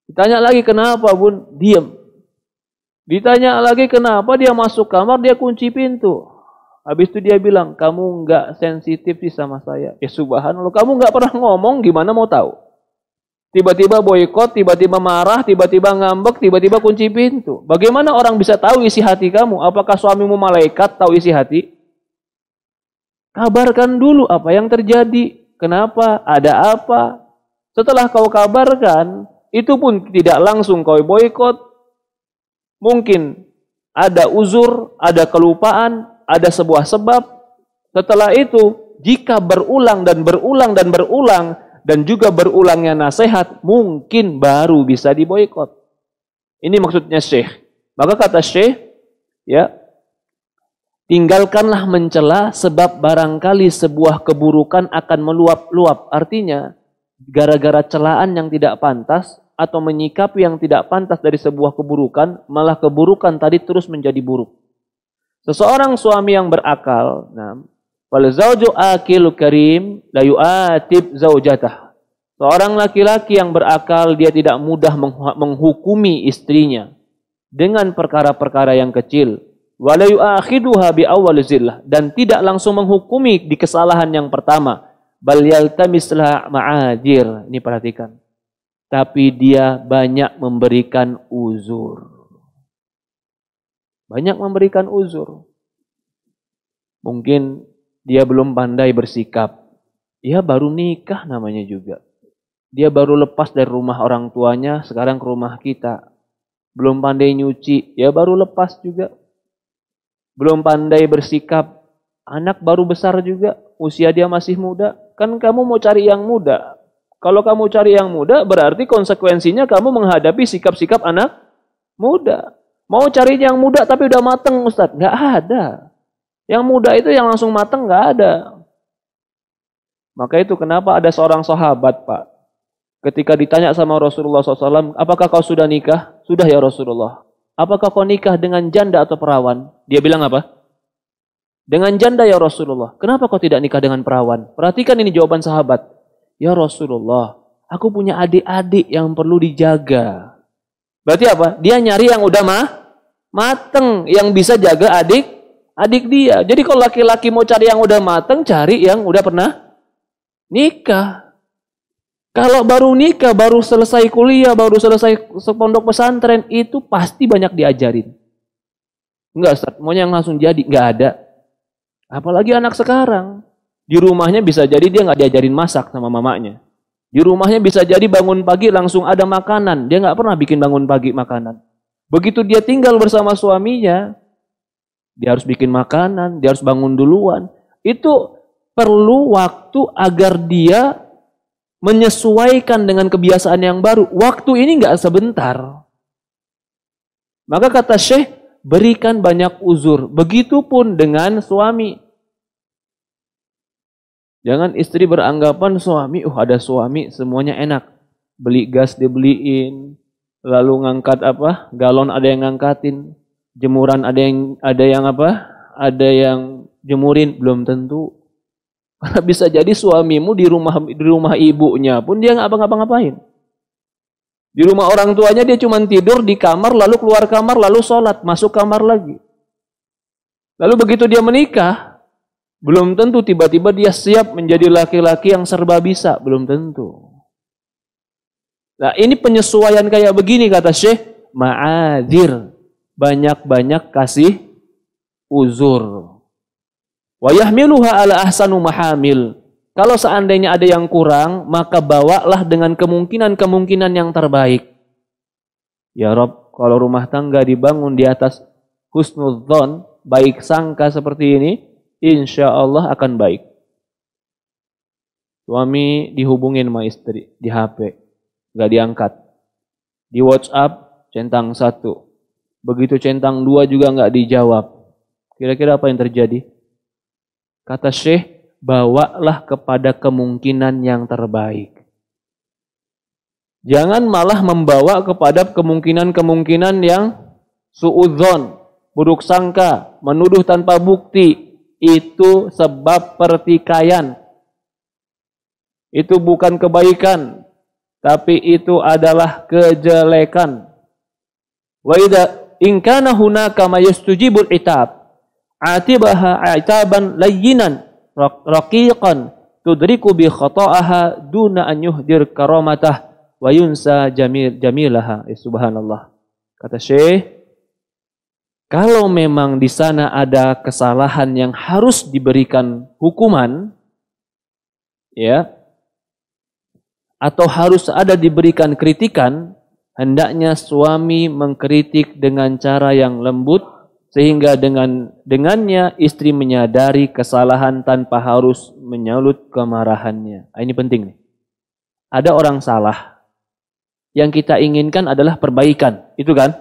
Ditanya lagi, kenapa bun? Diem. Ditanya lagi kenapa dia masuk kamar, dia kunci pintu. Habis itu dia bilang, kamu nggak sensitif sih sama saya. Ya subhanallah, kamu nggak pernah ngomong, gimana mau tahu? Tiba-tiba boykot, tiba-tiba marah, tiba-tiba ngambek, tiba-tiba kunci pintu. Bagaimana orang bisa tahu isi hati kamu? Apakah suamimu malaikat tahu isi hati? Kabarkan dulu apa yang terjadi. Kenapa? Ada apa? Setelah kau kabarkan, itu pun tidak langsung kau boykot. Mungkin ada uzur, ada kelupaan, ada sebuah sebab. Setelah itu, jika berulang dan berulang dan berulang, dan juga berulangnya nasihat mungkin baru bisa diboikot. Ini maksudnya Syekh. Maka kata Syekh, ya, tinggalkanlah mencela sebab barangkali sebuah keburukan akan meluap-luap. Artinya, gara-gara celaan yang tidak pantas atau menyikapi yang tidak pantas dari sebuah keburukan, malah keburukan tadi terus menjadi buruk. Seseorang suami yang berakal, nah, Wal Zaujo akil karim la yu'atib zaujatah. Seorang laki-laki yang berakal dia tidak mudah menghukumi istrinya dengan perkara-perkara yang kecil. Wala yu'akhiduha bi awal zillah dan tidak langsung menghukumi di kesalahan yang pertama. Bal yaltamislah ma'ajir. Ini perhatikan. Tapi dia banyak memberikan uzur. Banyak memberikan uzur. Mungkin dia belum pandai bersikap. Ya baru nikah namanya juga. Dia baru lepas dari rumah orang tuanya, sekarang ke rumah kita. Belum pandai nyuci, ya baru lepas juga. Belum pandai bersikap. Anak baru besar juga, usia dia masih muda. Kan kamu mau cari yang muda. Kalau kamu cari yang muda, berarti konsekuensinya kamu menghadapi sikap-sikap anak muda. Mau cari yang muda tapi udah mateng Ustaz? Gak ada. Yang muda itu yang langsung mateng nggak ada. Maka itu kenapa ada seorang sahabat pak. Ketika ditanya sama Rasulullah SAW, apakah kau sudah nikah? Sudah ya Rasulullah. Apakah kau nikah dengan janda atau perawan? Dia bilang apa? Dengan janda ya Rasulullah. Kenapa kau tidak nikah dengan perawan? Perhatikan ini jawaban sahabat. Ya Rasulullah, aku punya adik-adik yang perlu dijaga. Berarti apa? Dia nyari yang udah mah mateng, yang bisa jaga adik adik dia. Jadi kalau laki-laki mau cari yang udah mateng, cari yang udah pernah nikah. Kalau baru nikah, baru selesai kuliah, baru selesai pondok pesantren, itu pasti banyak diajarin. Enggak, Ustaz, maunya yang langsung jadi. Enggak ada. Apalagi anak sekarang. Di rumahnya bisa jadi dia nggak diajarin masak sama mamanya. Di rumahnya bisa jadi bangun pagi langsung ada makanan. Dia nggak pernah bikin bangun pagi makanan. Begitu dia tinggal bersama suaminya, dia harus bikin makanan, dia harus bangun duluan. Itu perlu waktu agar dia menyesuaikan dengan kebiasaan yang baru. Waktu ini nggak sebentar. Maka kata Syekh, berikan banyak uzur. Begitupun dengan suami. Jangan istri beranggapan suami, uh ada suami semuanya enak. Beli gas dibeliin, lalu ngangkat apa, galon ada yang ngangkatin jemuran ada yang ada yang apa? Ada yang jemurin belum tentu. karena Bisa jadi suamimu di rumah di rumah ibunya pun dia nggak apa-ngapain. Di rumah orang tuanya dia cuma tidur di kamar lalu keluar kamar lalu sholat masuk kamar lagi. Lalu begitu dia menikah, belum tentu tiba-tiba dia siap menjadi laki-laki yang serba bisa, belum tentu. Nah ini penyesuaian kayak begini kata Syekh, ma'adir banyak-banyak kasih uzur. Wa ala ahsanu mahamil. Kalau seandainya ada yang kurang, maka bawalah dengan kemungkinan-kemungkinan yang terbaik. Ya Rob, kalau rumah tangga dibangun di atas husnudzon, baik sangka seperti ini, insya Allah akan baik. Suami dihubungin sama istri di HP, gak diangkat. Di WhatsApp centang satu, Begitu centang dua juga nggak dijawab. Kira-kira apa yang terjadi? Kata Syekh, bawalah kepada kemungkinan yang terbaik. Jangan malah membawa kepada kemungkinan-kemungkinan yang suudzon, buruk sangka, menuduh tanpa bukti. Itu sebab pertikaian. Itu bukan kebaikan, tapi itu adalah kejelekan. Wa in kana hunaka ma yastujibul itab atibaha aitaban layyinan raqiqan tudriku bi khata'aha duna an yuhdir karamatah wa yunsa jamil jamilaha ya subhanallah kata Syekh kalau memang di sana ada kesalahan yang harus diberikan hukuman ya atau harus ada diberikan kritikan hendaknya suami mengkritik dengan cara yang lembut sehingga dengan dengannya istri menyadari kesalahan tanpa harus menyalut kemarahannya. Ah, ini penting nih. Ada orang salah. Yang kita inginkan adalah perbaikan. Itu kan?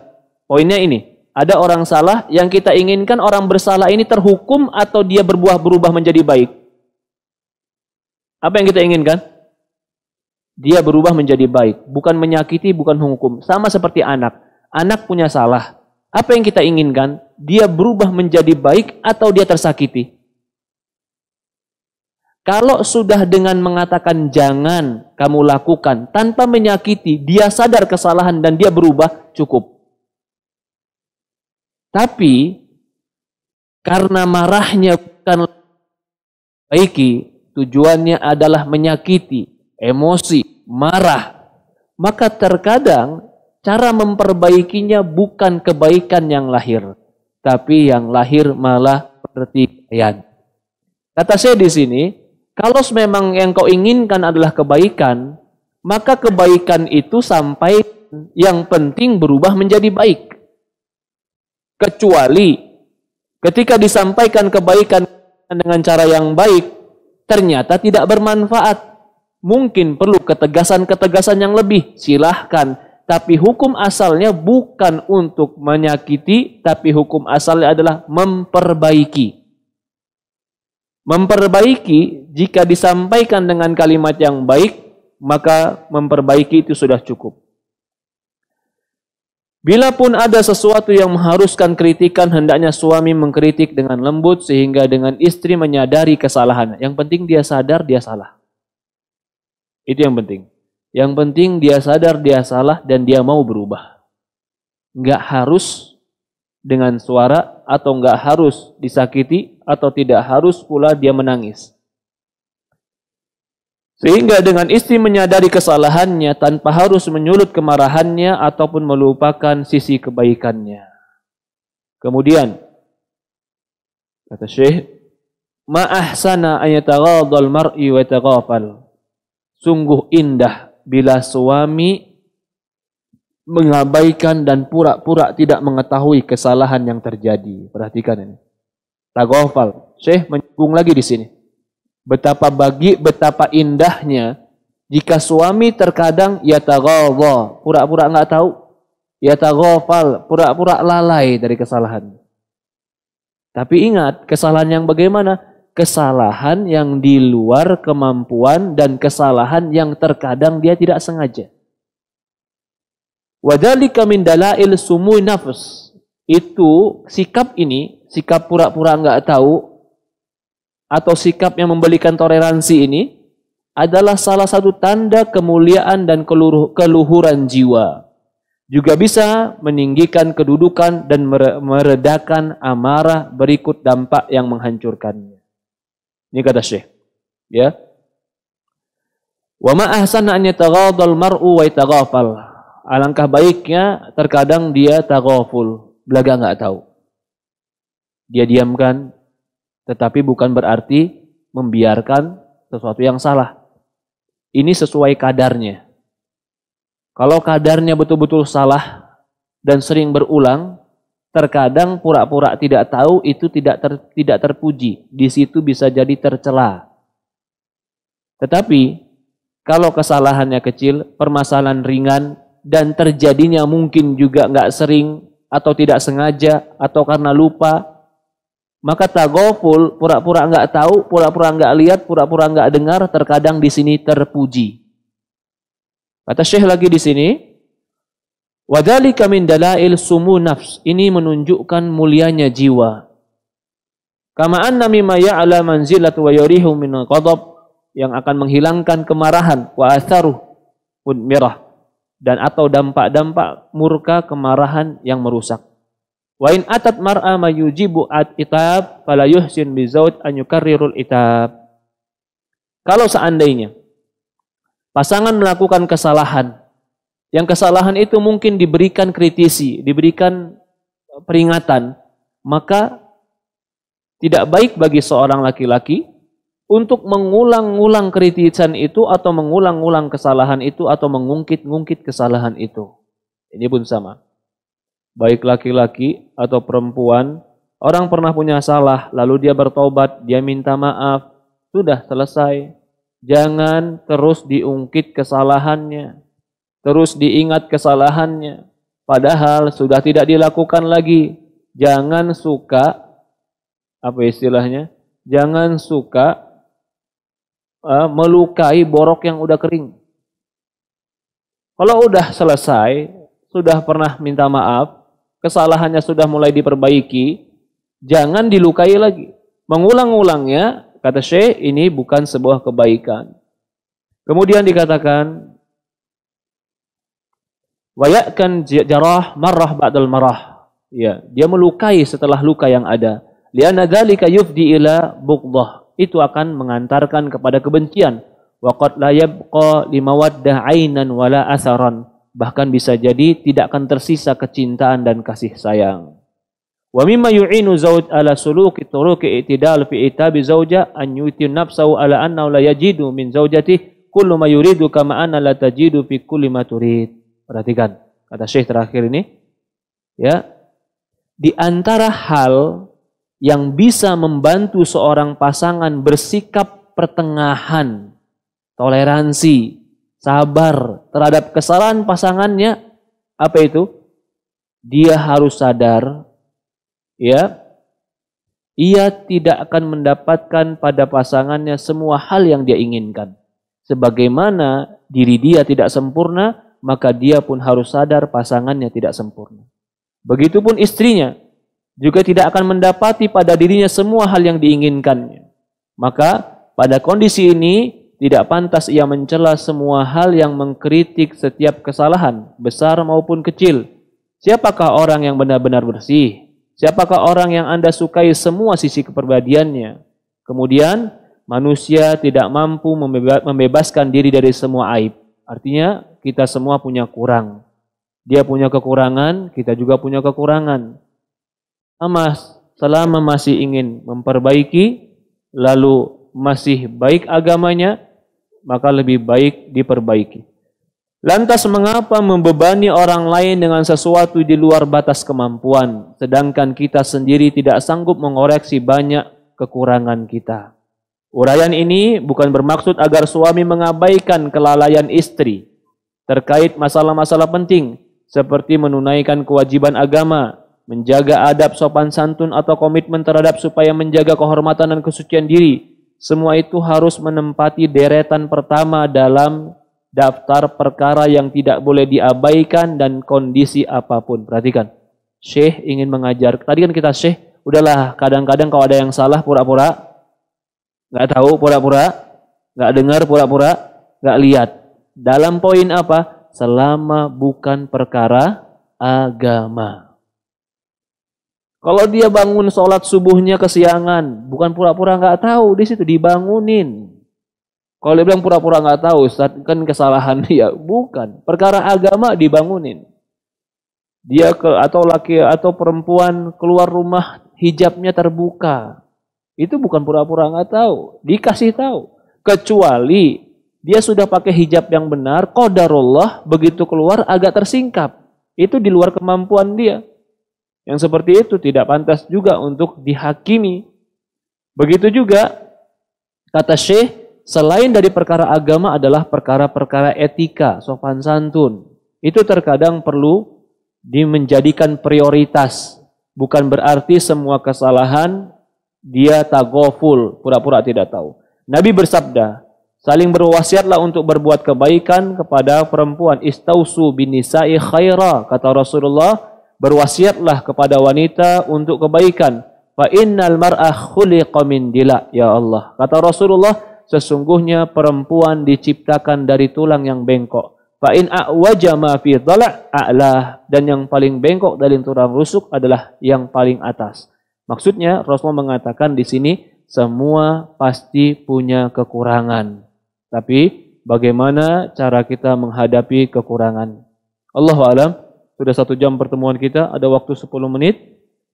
Poinnya ini. Ada orang salah yang kita inginkan orang bersalah ini terhukum atau dia berbuah berubah menjadi baik. Apa yang kita inginkan? Dia berubah menjadi baik, bukan menyakiti, bukan hukum, Sama seperti anak. Anak punya salah. Apa yang kita inginkan? Dia berubah menjadi baik atau dia tersakiti? Kalau sudah dengan mengatakan jangan kamu lakukan tanpa menyakiti, dia sadar kesalahan dan dia berubah, cukup. Tapi karena marahnya bukan baiki, tujuannya adalah menyakiti, emosi, marah, maka terkadang cara memperbaikinya bukan kebaikan yang lahir, tapi yang lahir malah pertikaian. Kata saya di sini, kalau memang yang kau inginkan adalah kebaikan, maka kebaikan itu sampai yang penting berubah menjadi baik. Kecuali ketika disampaikan kebaikan dengan cara yang baik, ternyata tidak bermanfaat mungkin perlu ketegasan-ketegasan yang lebih, silahkan. Tapi hukum asalnya bukan untuk menyakiti, tapi hukum asalnya adalah memperbaiki. Memperbaiki jika disampaikan dengan kalimat yang baik, maka memperbaiki itu sudah cukup. Bila pun ada sesuatu yang mengharuskan kritikan, hendaknya suami mengkritik dengan lembut sehingga dengan istri menyadari kesalahannya. Yang penting dia sadar dia salah. Itu yang penting. Yang penting dia sadar dia salah dan dia mau berubah. Nggak harus dengan suara atau nggak harus disakiti atau tidak harus pula dia menangis. Sehingga dengan istri menyadari kesalahannya tanpa harus menyulut kemarahannya ataupun melupakan sisi kebaikannya. Kemudian, kata Syekh, ma'ahsana ayataghadal mar'i wa taghafal Sungguh indah bila suami mengabaikan dan pura-pura tidak mengetahui kesalahan yang terjadi. Perhatikan ini. Tagofal. Syekh menyinggung lagi di sini. Betapa bagi, betapa indahnya jika suami terkadang ya tagofal, pura-pura nggak tahu, ya tagofal, pura-pura lalai dari kesalahan. Tapi ingat, kesalahan yang bagaimana? kesalahan yang di luar kemampuan dan kesalahan yang terkadang dia tidak sengaja. Wadalika min dalail sumui nafs. Itu sikap ini, sikap pura-pura enggak tahu atau sikap yang membelikan toleransi ini adalah salah satu tanda kemuliaan dan keluhuran jiwa. Juga bisa meninggikan kedudukan dan meredakan amarah berikut dampak yang menghancurkannya. Ini kata Syekh. Ya. Wa ma ahsana an yataghadal mar'u wa yataghafal. Alangkah baiknya terkadang dia taghaful, belaga enggak tahu. Dia diamkan tetapi bukan berarti membiarkan sesuatu yang salah. Ini sesuai kadarnya. Kalau kadarnya betul-betul salah dan sering berulang, Terkadang pura-pura tidak tahu itu tidak ter, tidak terpuji. Di situ bisa jadi tercela. Tetapi kalau kesalahannya kecil, permasalahan ringan dan terjadinya mungkin juga nggak sering atau tidak sengaja atau karena lupa, maka tagoful pura-pura nggak tahu, pura-pura nggak lihat, pura-pura nggak dengar, terkadang di sini terpuji. Kata Syekh lagi di sini, Wadhalika min dalail sumu nafs. Ini menunjukkan mulianya jiwa. Kama anna mimma ya'la manzilat wa yarihu min qadab yang akan menghilangkan kemarahan wa atharuh mirah dan atau dampak-dampak murka kemarahan yang merusak. Wa in atat mar'a mayujibu at itab fala yuhsin bi zawj an yukarrirul itab. Kalau seandainya pasangan melakukan kesalahan yang kesalahan itu mungkin diberikan kritisi, diberikan eh, peringatan, maka tidak baik bagi seorang laki-laki untuk mengulang-ulang kritisan itu atau mengulang-ulang kesalahan itu atau mengungkit-ungkit kesalahan itu. Ini pun sama. Baik laki-laki atau perempuan, orang pernah punya salah, lalu dia bertobat, dia minta maaf, sudah selesai. Jangan terus diungkit kesalahannya terus diingat kesalahannya, padahal sudah tidak dilakukan lagi. Jangan suka, apa istilahnya? Jangan suka uh, melukai borok yang udah kering. Kalau udah selesai, sudah pernah minta maaf, kesalahannya sudah mulai diperbaiki, jangan dilukai lagi. Mengulang-ulangnya, kata Syekh, ini bukan sebuah kebaikan. Kemudian dikatakan, Wayakan jarah marah ba'dal marah. Ya, dia melukai setelah luka yang ada. Lianna dzalika yufdi ila bughdhah. Itu akan mengantarkan kepada kebencian. Wa qad la yabqa limawaddah ainan wala asaran. Bahkan bisa jadi tidak akan tersisa kecintaan dan kasih sayang. Wa mimma yu'inu zawj ala suluki turuqi i'tidal fi itabi zawja an yuti nafsahu ala annahu la yajidu min zawjatihi kullu ma yuridu kama anna la tajidu fi kulli ma turid. Perhatikan kata Syekh terakhir ini. Ya. Di antara hal yang bisa membantu seorang pasangan bersikap pertengahan, toleransi, sabar terhadap kesalahan pasangannya, apa itu? Dia harus sadar ya ia tidak akan mendapatkan pada pasangannya semua hal yang dia inginkan. Sebagaimana diri dia tidak sempurna, maka dia pun harus sadar pasangannya tidak sempurna. Begitupun istrinya juga tidak akan mendapati pada dirinya semua hal yang diinginkannya. Maka pada kondisi ini tidak pantas ia mencela semua hal yang mengkritik setiap kesalahan, besar maupun kecil. Siapakah orang yang benar-benar bersih? Siapakah orang yang Anda sukai semua sisi kepribadiannya? Kemudian, manusia tidak mampu membebaskan diri dari semua aib. Artinya, kita semua punya kurang. Dia punya kekurangan, kita juga punya kekurangan. Amas, selama masih ingin memperbaiki, lalu masih baik agamanya, maka lebih baik diperbaiki. Lantas mengapa membebani orang lain dengan sesuatu di luar batas kemampuan, sedangkan kita sendiri tidak sanggup mengoreksi banyak kekurangan kita? Uraian ini bukan bermaksud agar suami mengabaikan kelalaian istri, terkait masalah-masalah penting seperti menunaikan kewajiban agama, menjaga adab sopan santun atau komitmen terhadap supaya menjaga kehormatan dan kesucian diri. Semua itu harus menempati deretan pertama dalam daftar perkara yang tidak boleh diabaikan dan kondisi apapun. Perhatikan, Syekh ingin mengajar. Tadi kan kita Syekh, udahlah kadang-kadang kalau ada yang salah pura-pura, nggak tahu pura-pura, nggak dengar pura-pura, nggak lihat. Dalam poin apa? Selama bukan perkara agama. Kalau dia bangun sholat subuhnya kesiangan, bukan pura-pura nggak tahu, di situ dibangunin. Kalau dia bilang pura-pura nggak tahu, Ustaz, kan kesalahan dia. Bukan, perkara agama dibangunin. Dia ke, atau laki atau perempuan keluar rumah hijabnya terbuka. Itu bukan pura-pura nggak tahu, dikasih tahu. Kecuali dia sudah pakai hijab yang benar, qadarullah begitu keluar agak tersingkap. Itu di luar kemampuan dia. Yang seperti itu tidak pantas juga untuk dihakimi. Begitu juga kata Syekh, selain dari perkara agama adalah perkara-perkara etika, sopan santun. Itu terkadang perlu dimenjadikan prioritas. Bukan berarti semua kesalahan dia tak tagoful, pura-pura tidak tahu. Nabi bersabda, Saling berwasiatlah untuk berbuat kebaikan kepada perempuan. Istausu bin nisa'i khaira. Kata Rasulullah, berwasiatlah kepada wanita untuk kebaikan. Fa innal mar'ah khuliqa min dila. Ya Allah. Kata Rasulullah, sesungguhnya perempuan diciptakan dari tulang yang bengkok. Fa in a'waja ma fi Dan yang paling bengkok dari tulang rusuk adalah yang paling atas. Maksudnya Rasulullah mengatakan di sini semua pasti punya kekurangan. Tapi bagaimana cara kita menghadapi kekurangan. Allah alam, sudah satu jam pertemuan kita, ada waktu 10 menit.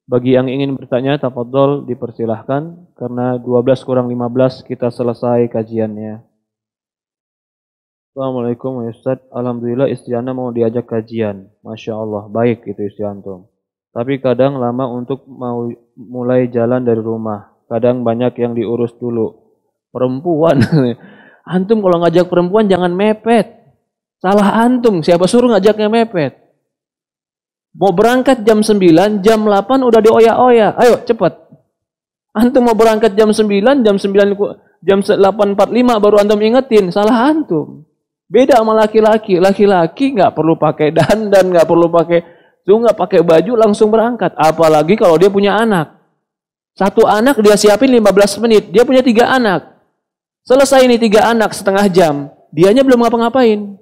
Bagi yang ingin bertanya, tafadhol dipersilahkan, karena 12 kurang 15 kita selesai kajiannya. Assalamualaikum ya Ustaz. Alhamdulillah istiana mau diajak kajian. Masya Allah, baik itu istiantum. Tapi kadang lama untuk mau mulai jalan dari rumah. Kadang banyak yang diurus dulu. Perempuan Antum kalau ngajak perempuan jangan mepet. Salah antum, siapa suruh ngajaknya mepet. Mau berangkat jam 9, jam 8 udah dioya-oya. Ayo cepat. Antum mau berangkat jam 9, jam 9 jam 8.45 baru antum ingetin, salah antum. Beda sama laki-laki. Laki-laki nggak perlu pakai dandan, nggak perlu pakai tuh nggak pakai baju langsung berangkat. Apalagi kalau dia punya anak. Satu anak dia siapin 15 menit, dia punya tiga anak. Selesai ini tiga anak setengah jam, dianya belum ngapa-ngapain.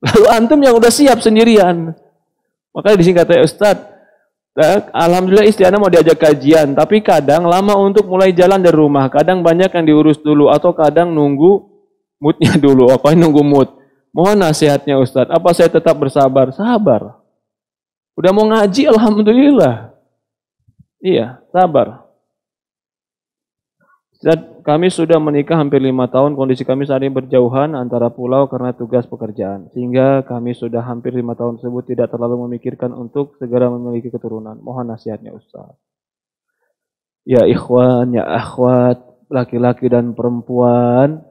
Lalu antum yang udah siap sendirian. Makanya disingkat ya Ustadz, eh, Alhamdulillah istiana mau diajak kajian, tapi kadang lama untuk mulai jalan dari rumah. Kadang banyak yang diurus dulu atau kadang nunggu moodnya dulu. Apa nunggu mood? Mohon nasihatnya Ustadz, apa saya tetap bersabar? Sabar. Udah mau ngaji, Alhamdulillah. Iya, sabar. Ustaz, kami sudah menikah hampir lima tahun, kondisi kami saat ini berjauhan antara pulau karena tugas pekerjaan. Sehingga kami sudah hampir lima tahun tersebut tidak terlalu memikirkan untuk segera memiliki keturunan. Mohon nasihatnya Ustaz. Ya ikhwan, ya akhwat, laki-laki dan perempuan.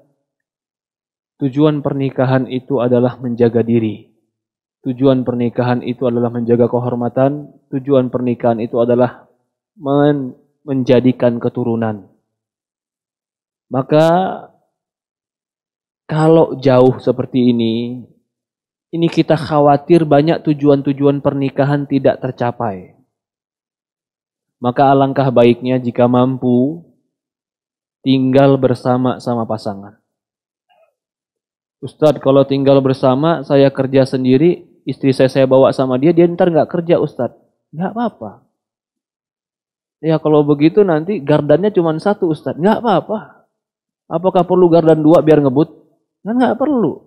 Tujuan pernikahan itu adalah menjaga diri. Tujuan pernikahan itu adalah menjaga kehormatan. Tujuan pernikahan itu adalah men menjadikan keturunan. Maka kalau jauh seperti ini, ini kita khawatir banyak tujuan-tujuan pernikahan tidak tercapai. Maka alangkah baiknya jika mampu tinggal bersama sama pasangan. Ustadz kalau tinggal bersama saya kerja sendiri, istri saya saya bawa sama dia, dia ntar nggak kerja Ustadz. Nggak apa-apa. Ya kalau begitu nanti gardannya cuma satu Ustadz. Nggak apa-apa. Apakah perlu gardan dua biar ngebut? Kan nggak perlu.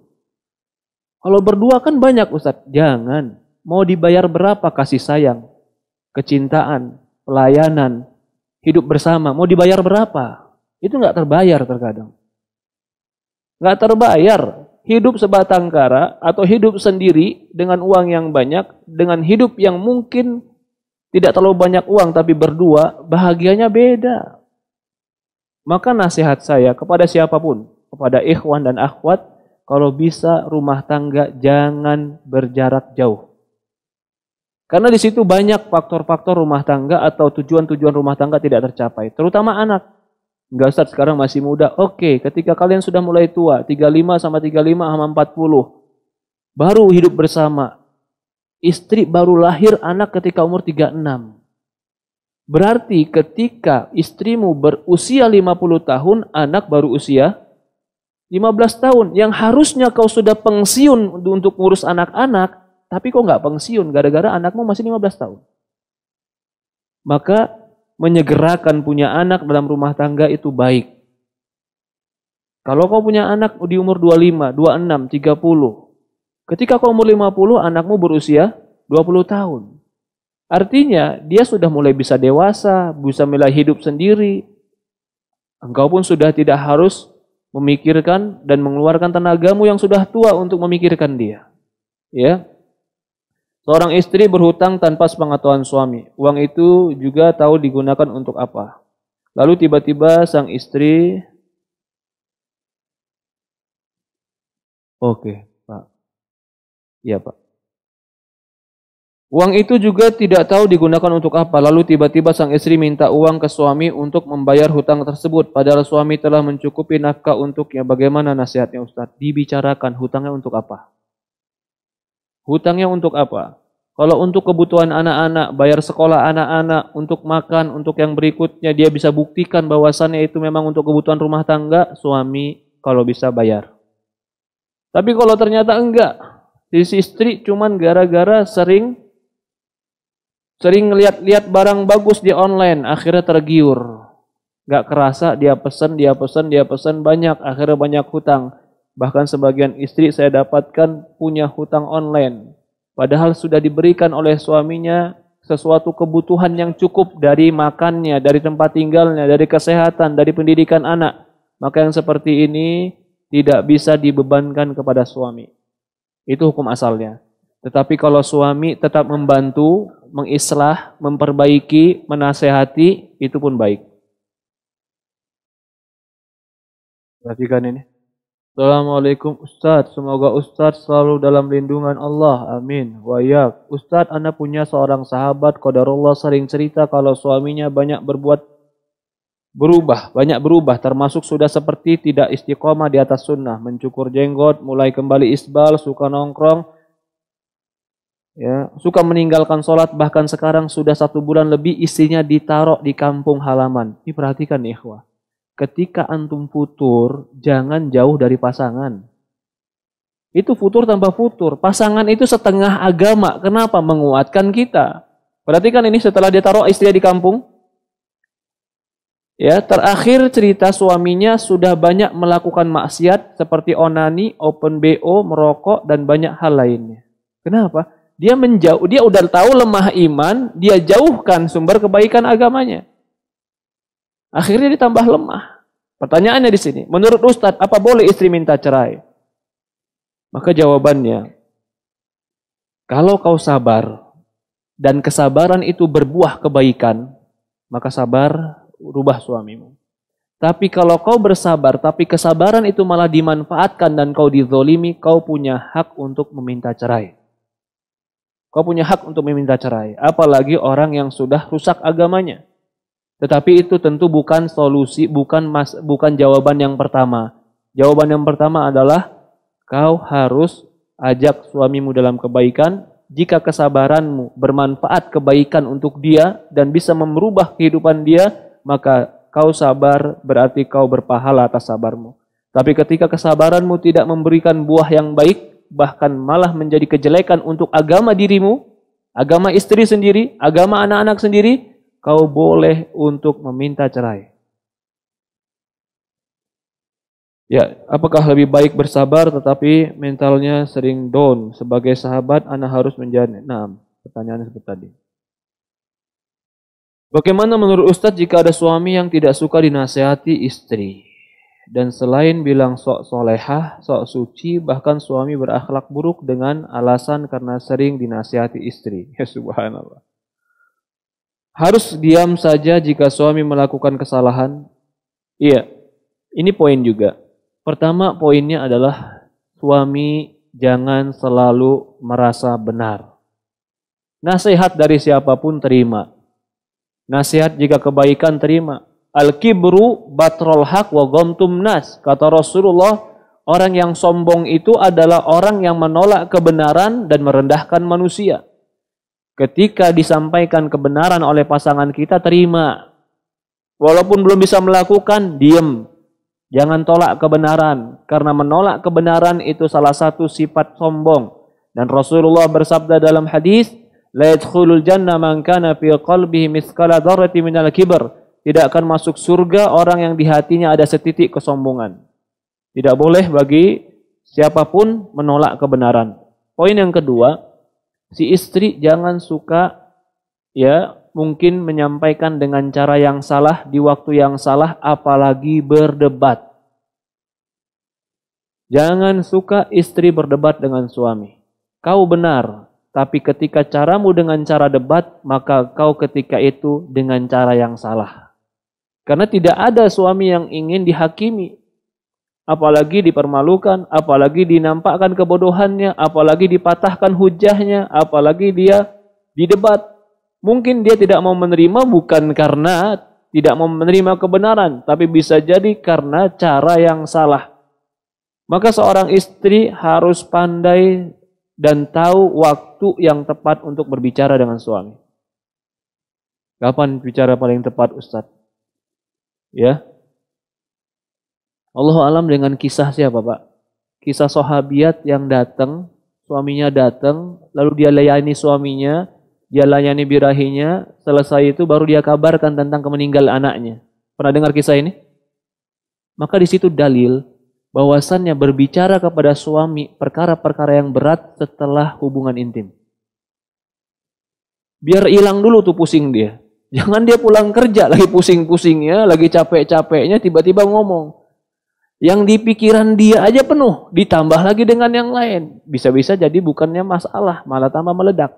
Kalau berdua kan banyak Ustaz. Jangan. Mau dibayar berapa kasih sayang, kecintaan, pelayanan, hidup bersama. Mau dibayar berapa? Itu nggak terbayar terkadang. Nggak terbayar. Hidup sebatang kara atau hidup sendiri dengan uang yang banyak, dengan hidup yang mungkin tidak terlalu banyak uang tapi berdua, bahagianya beda. Maka nasihat saya kepada siapapun, kepada ikhwan dan akhwat, kalau bisa rumah tangga jangan berjarak jauh. Karena di situ banyak faktor-faktor rumah tangga atau tujuan-tujuan rumah tangga tidak tercapai, terutama anak. Enggak Ustaz, sekarang masih muda. Oke, ketika kalian sudah mulai tua, 35 sama 35 sama 40, baru hidup bersama. Istri baru lahir anak ketika umur 36. Berarti ketika istrimu berusia 50 tahun, anak baru usia 15 tahun. Yang harusnya kau sudah pensiun untuk ngurus anak-anak, tapi kau nggak pensiun gara-gara anakmu masih 15 tahun. Maka menyegerakan punya anak dalam rumah tangga itu baik. Kalau kau punya anak di umur 25, 26, 30, ketika kau umur 50, anakmu berusia 20 tahun. Artinya, dia sudah mulai bisa dewasa, bisa mulai hidup sendiri. Engkau pun sudah tidak harus memikirkan dan mengeluarkan tenagamu yang sudah tua untuk memikirkan dia. Ya. Seorang istri berhutang tanpa sepengetahuan suami. Uang itu juga tahu digunakan untuk apa. Lalu tiba-tiba sang istri Oke, Pak. Iya, Pak. Uang itu juga tidak tahu digunakan untuk apa. Lalu tiba-tiba sang istri minta uang ke suami untuk membayar hutang tersebut. Padahal suami telah mencukupi nafkah untuknya. Bagaimana nasihatnya Ustaz? Dibicarakan hutangnya untuk apa? Hutangnya untuk apa? Kalau untuk kebutuhan anak-anak, bayar sekolah anak-anak, untuk makan, untuk yang berikutnya, dia bisa buktikan bahwasannya itu memang untuk kebutuhan rumah tangga, suami kalau bisa bayar. Tapi kalau ternyata enggak, si istri cuman gara-gara sering Sering lihat-lihat barang bagus di online, akhirnya tergiur. Gak kerasa dia pesen dia pesen dia pesen banyak, akhirnya banyak hutang. Bahkan sebagian istri saya dapatkan punya hutang online. Padahal sudah diberikan oleh suaminya sesuatu kebutuhan yang cukup dari makannya, dari tempat tinggalnya, dari kesehatan, dari pendidikan anak. Maka yang seperti ini tidak bisa dibebankan kepada suami. Itu hukum asalnya. Tetapi kalau suami tetap membantu, mengislah, memperbaiki, menasehati, itu pun baik. Perhatikan ini. Assalamualaikum Ustaz. Semoga Ustaz selalu dalam lindungan Allah. Amin. Wayak. Ustaz, Anda punya seorang sahabat. Qadarullah sering cerita kalau suaminya banyak berbuat berubah, banyak berubah. Termasuk sudah seperti tidak istiqomah di atas sunnah. Mencukur jenggot, mulai kembali isbal, suka nongkrong, ya suka meninggalkan sholat bahkan sekarang sudah satu bulan lebih istrinya ditaruh di kampung halaman. Ini perhatikan nih ikhwah. Ketika antum futur, jangan jauh dari pasangan. Itu futur tanpa futur. Pasangan itu setengah agama. Kenapa? Menguatkan kita. Perhatikan ini setelah dia taruh istrinya di kampung. Ya, terakhir cerita suaminya sudah banyak melakukan maksiat seperti onani, open BO, merokok dan banyak hal lainnya. Kenapa? Dia menjauh, dia udah tahu lemah iman, dia jauhkan sumber kebaikan agamanya. Akhirnya ditambah lemah. Pertanyaannya di sini, menurut Ustadz, apa boleh istri minta cerai? Maka jawabannya, kalau kau sabar dan kesabaran itu berbuah kebaikan, maka sabar rubah suamimu. Tapi kalau kau bersabar, tapi kesabaran itu malah dimanfaatkan dan kau dizolimi, kau punya hak untuk meminta cerai. Kau punya hak untuk meminta cerai, apalagi orang yang sudah rusak agamanya. Tetapi itu tentu bukan solusi, bukan mas, bukan jawaban yang pertama. Jawaban yang pertama adalah kau harus ajak suamimu dalam kebaikan. Jika kesabaranmu bermanfaat kebaikan untuk dia dan bisa merubah kehidupan dia, maka kau sabar berarti kau berpahala atas sabarmu. Tapi ketika kesabaranmu tidak memberikan buah yang baik, bahkan malah menjadi kejelekan untuk agama dirimu, agama istri sendiri, agama anak-anak sendiri, kau boleh untuk meminta cerai. Ya, apakah lebih baik bersabar tetapi mentalnya sering down? Sebagai sahabat, anak harus menjadi. Nah, pertanyaannya seperti tadi. Bagaimana menurut Ustadz jika ada suami yang tidak suka dinasehati istri? Dan selain bilang sok solehah, sok suci, bahkan suami berakhlak buruk dengan alasan karena sering dinasihati istri. Ya subhanallah. Harus diam saja jika suami melakukan kesalahan. Iya, ini poin juga. Pertama poinnya adalah suami jangan selalu merasa benar. Nasihat dari siapapun terima. Nasihat jika kebaikan terima. Al-kibru batrol haq wa gomtum nas. Kata Rasulullah, orang yang sombong itu adalah orang yang menolak kebenaran dan merendahkan manusia. Ketika disampaikan kebenaran oleh pasangan kita, terima. Walaupun belum bisa melakukan, diem. Jangan tolak kebenaran. Karena menolak kebenaran itu salah satu sifat sombong. Dan Rasulullah bersabda dalam hadis, La jannah man kana fi qalbihi mithqala dharrati minal tidak akan masuk surga orang yang di hatinya ada setitik kesombongan. Tidak boleh bagi siapapun menolak kebenaran. Poin yang kedua, si istri jangan suka ya mungkin menyampaikan dengan cara yang salah di waktu yang salah apalagi berdebat. Jangan suka istri berdebat dengan suami. Kau benar, tapi ketika caramu dengan cara debat, maka kau ketika itu dengan cara yang salah. Karena tidak ada suami yang ingin dihakimi, apalagi dipermalukan, apalagi dinampakkan kebodohannya, apalagi dipatahkan hujahnya, apalagi dia didebat. Mungkin dia tidak mau menerima bukan karena tidak mau menerima kebenaran, tapi bisa jadi karena cara yang salah. Maka seorang istri harus pandai dan tahu waktu yang tepat untuk berbicara dengan suami. Kapan bicara paling tepat Ustadz? Ya. Allah alam dengan kisah siapa Pak? Kisah sahabiat yang datang, suaminya datang, lalu dia layani suaminya, dia layani birahinya, selesai itu baru dia kabarkan tentang kemeninggal anaknya. Pernah dengar kisah ini? Maka di situ dalil bahwasannya berbicara kepada suami perkara-perkara yang berat setelah hubungan intim. Biar hilang dulu tuh pusing dia. Jangan dia pulang kerja lagi pusing-pusingnya, lagi capek-capeknya, tiba-tiba ngomong. Yang di pikiran dia aja penuh, ditambah lagi dengan yang lain. Bisa-bisa jadi bukannya masalah, malah tambah meledak.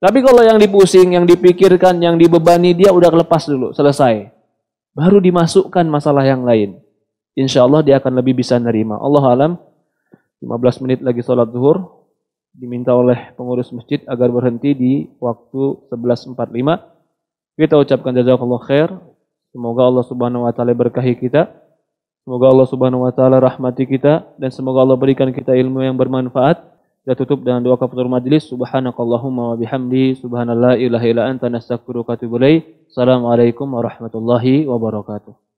Tapi kalau yang dipusing, yang dipikirkan, yang dibebani, dia udah lepas dulu, selesai. Baru dimasukkan masalah yang lain. Insya Allah dia akan lebih bisa nerima. Allah alam, 15 menit lagi sholat zuhur, diminta oleh pengurus masjid agar berhenti di waktu 11.45. Kita ucapkan jazakallah khair. Semoga Allah Subhanahu wa taala berkahi kita. Semoga Allah Subhanahu wa taala rahmati kita dan semoga Allah berikan kita ilmu yang bermanfaat. Kita tutup dengan doa kafatul majlis. Subhanakallahumma wa bihamdi subhanallah ilaha ila anta nasakuru wa Assalamualaikum warahmatullahi wabarakatuh.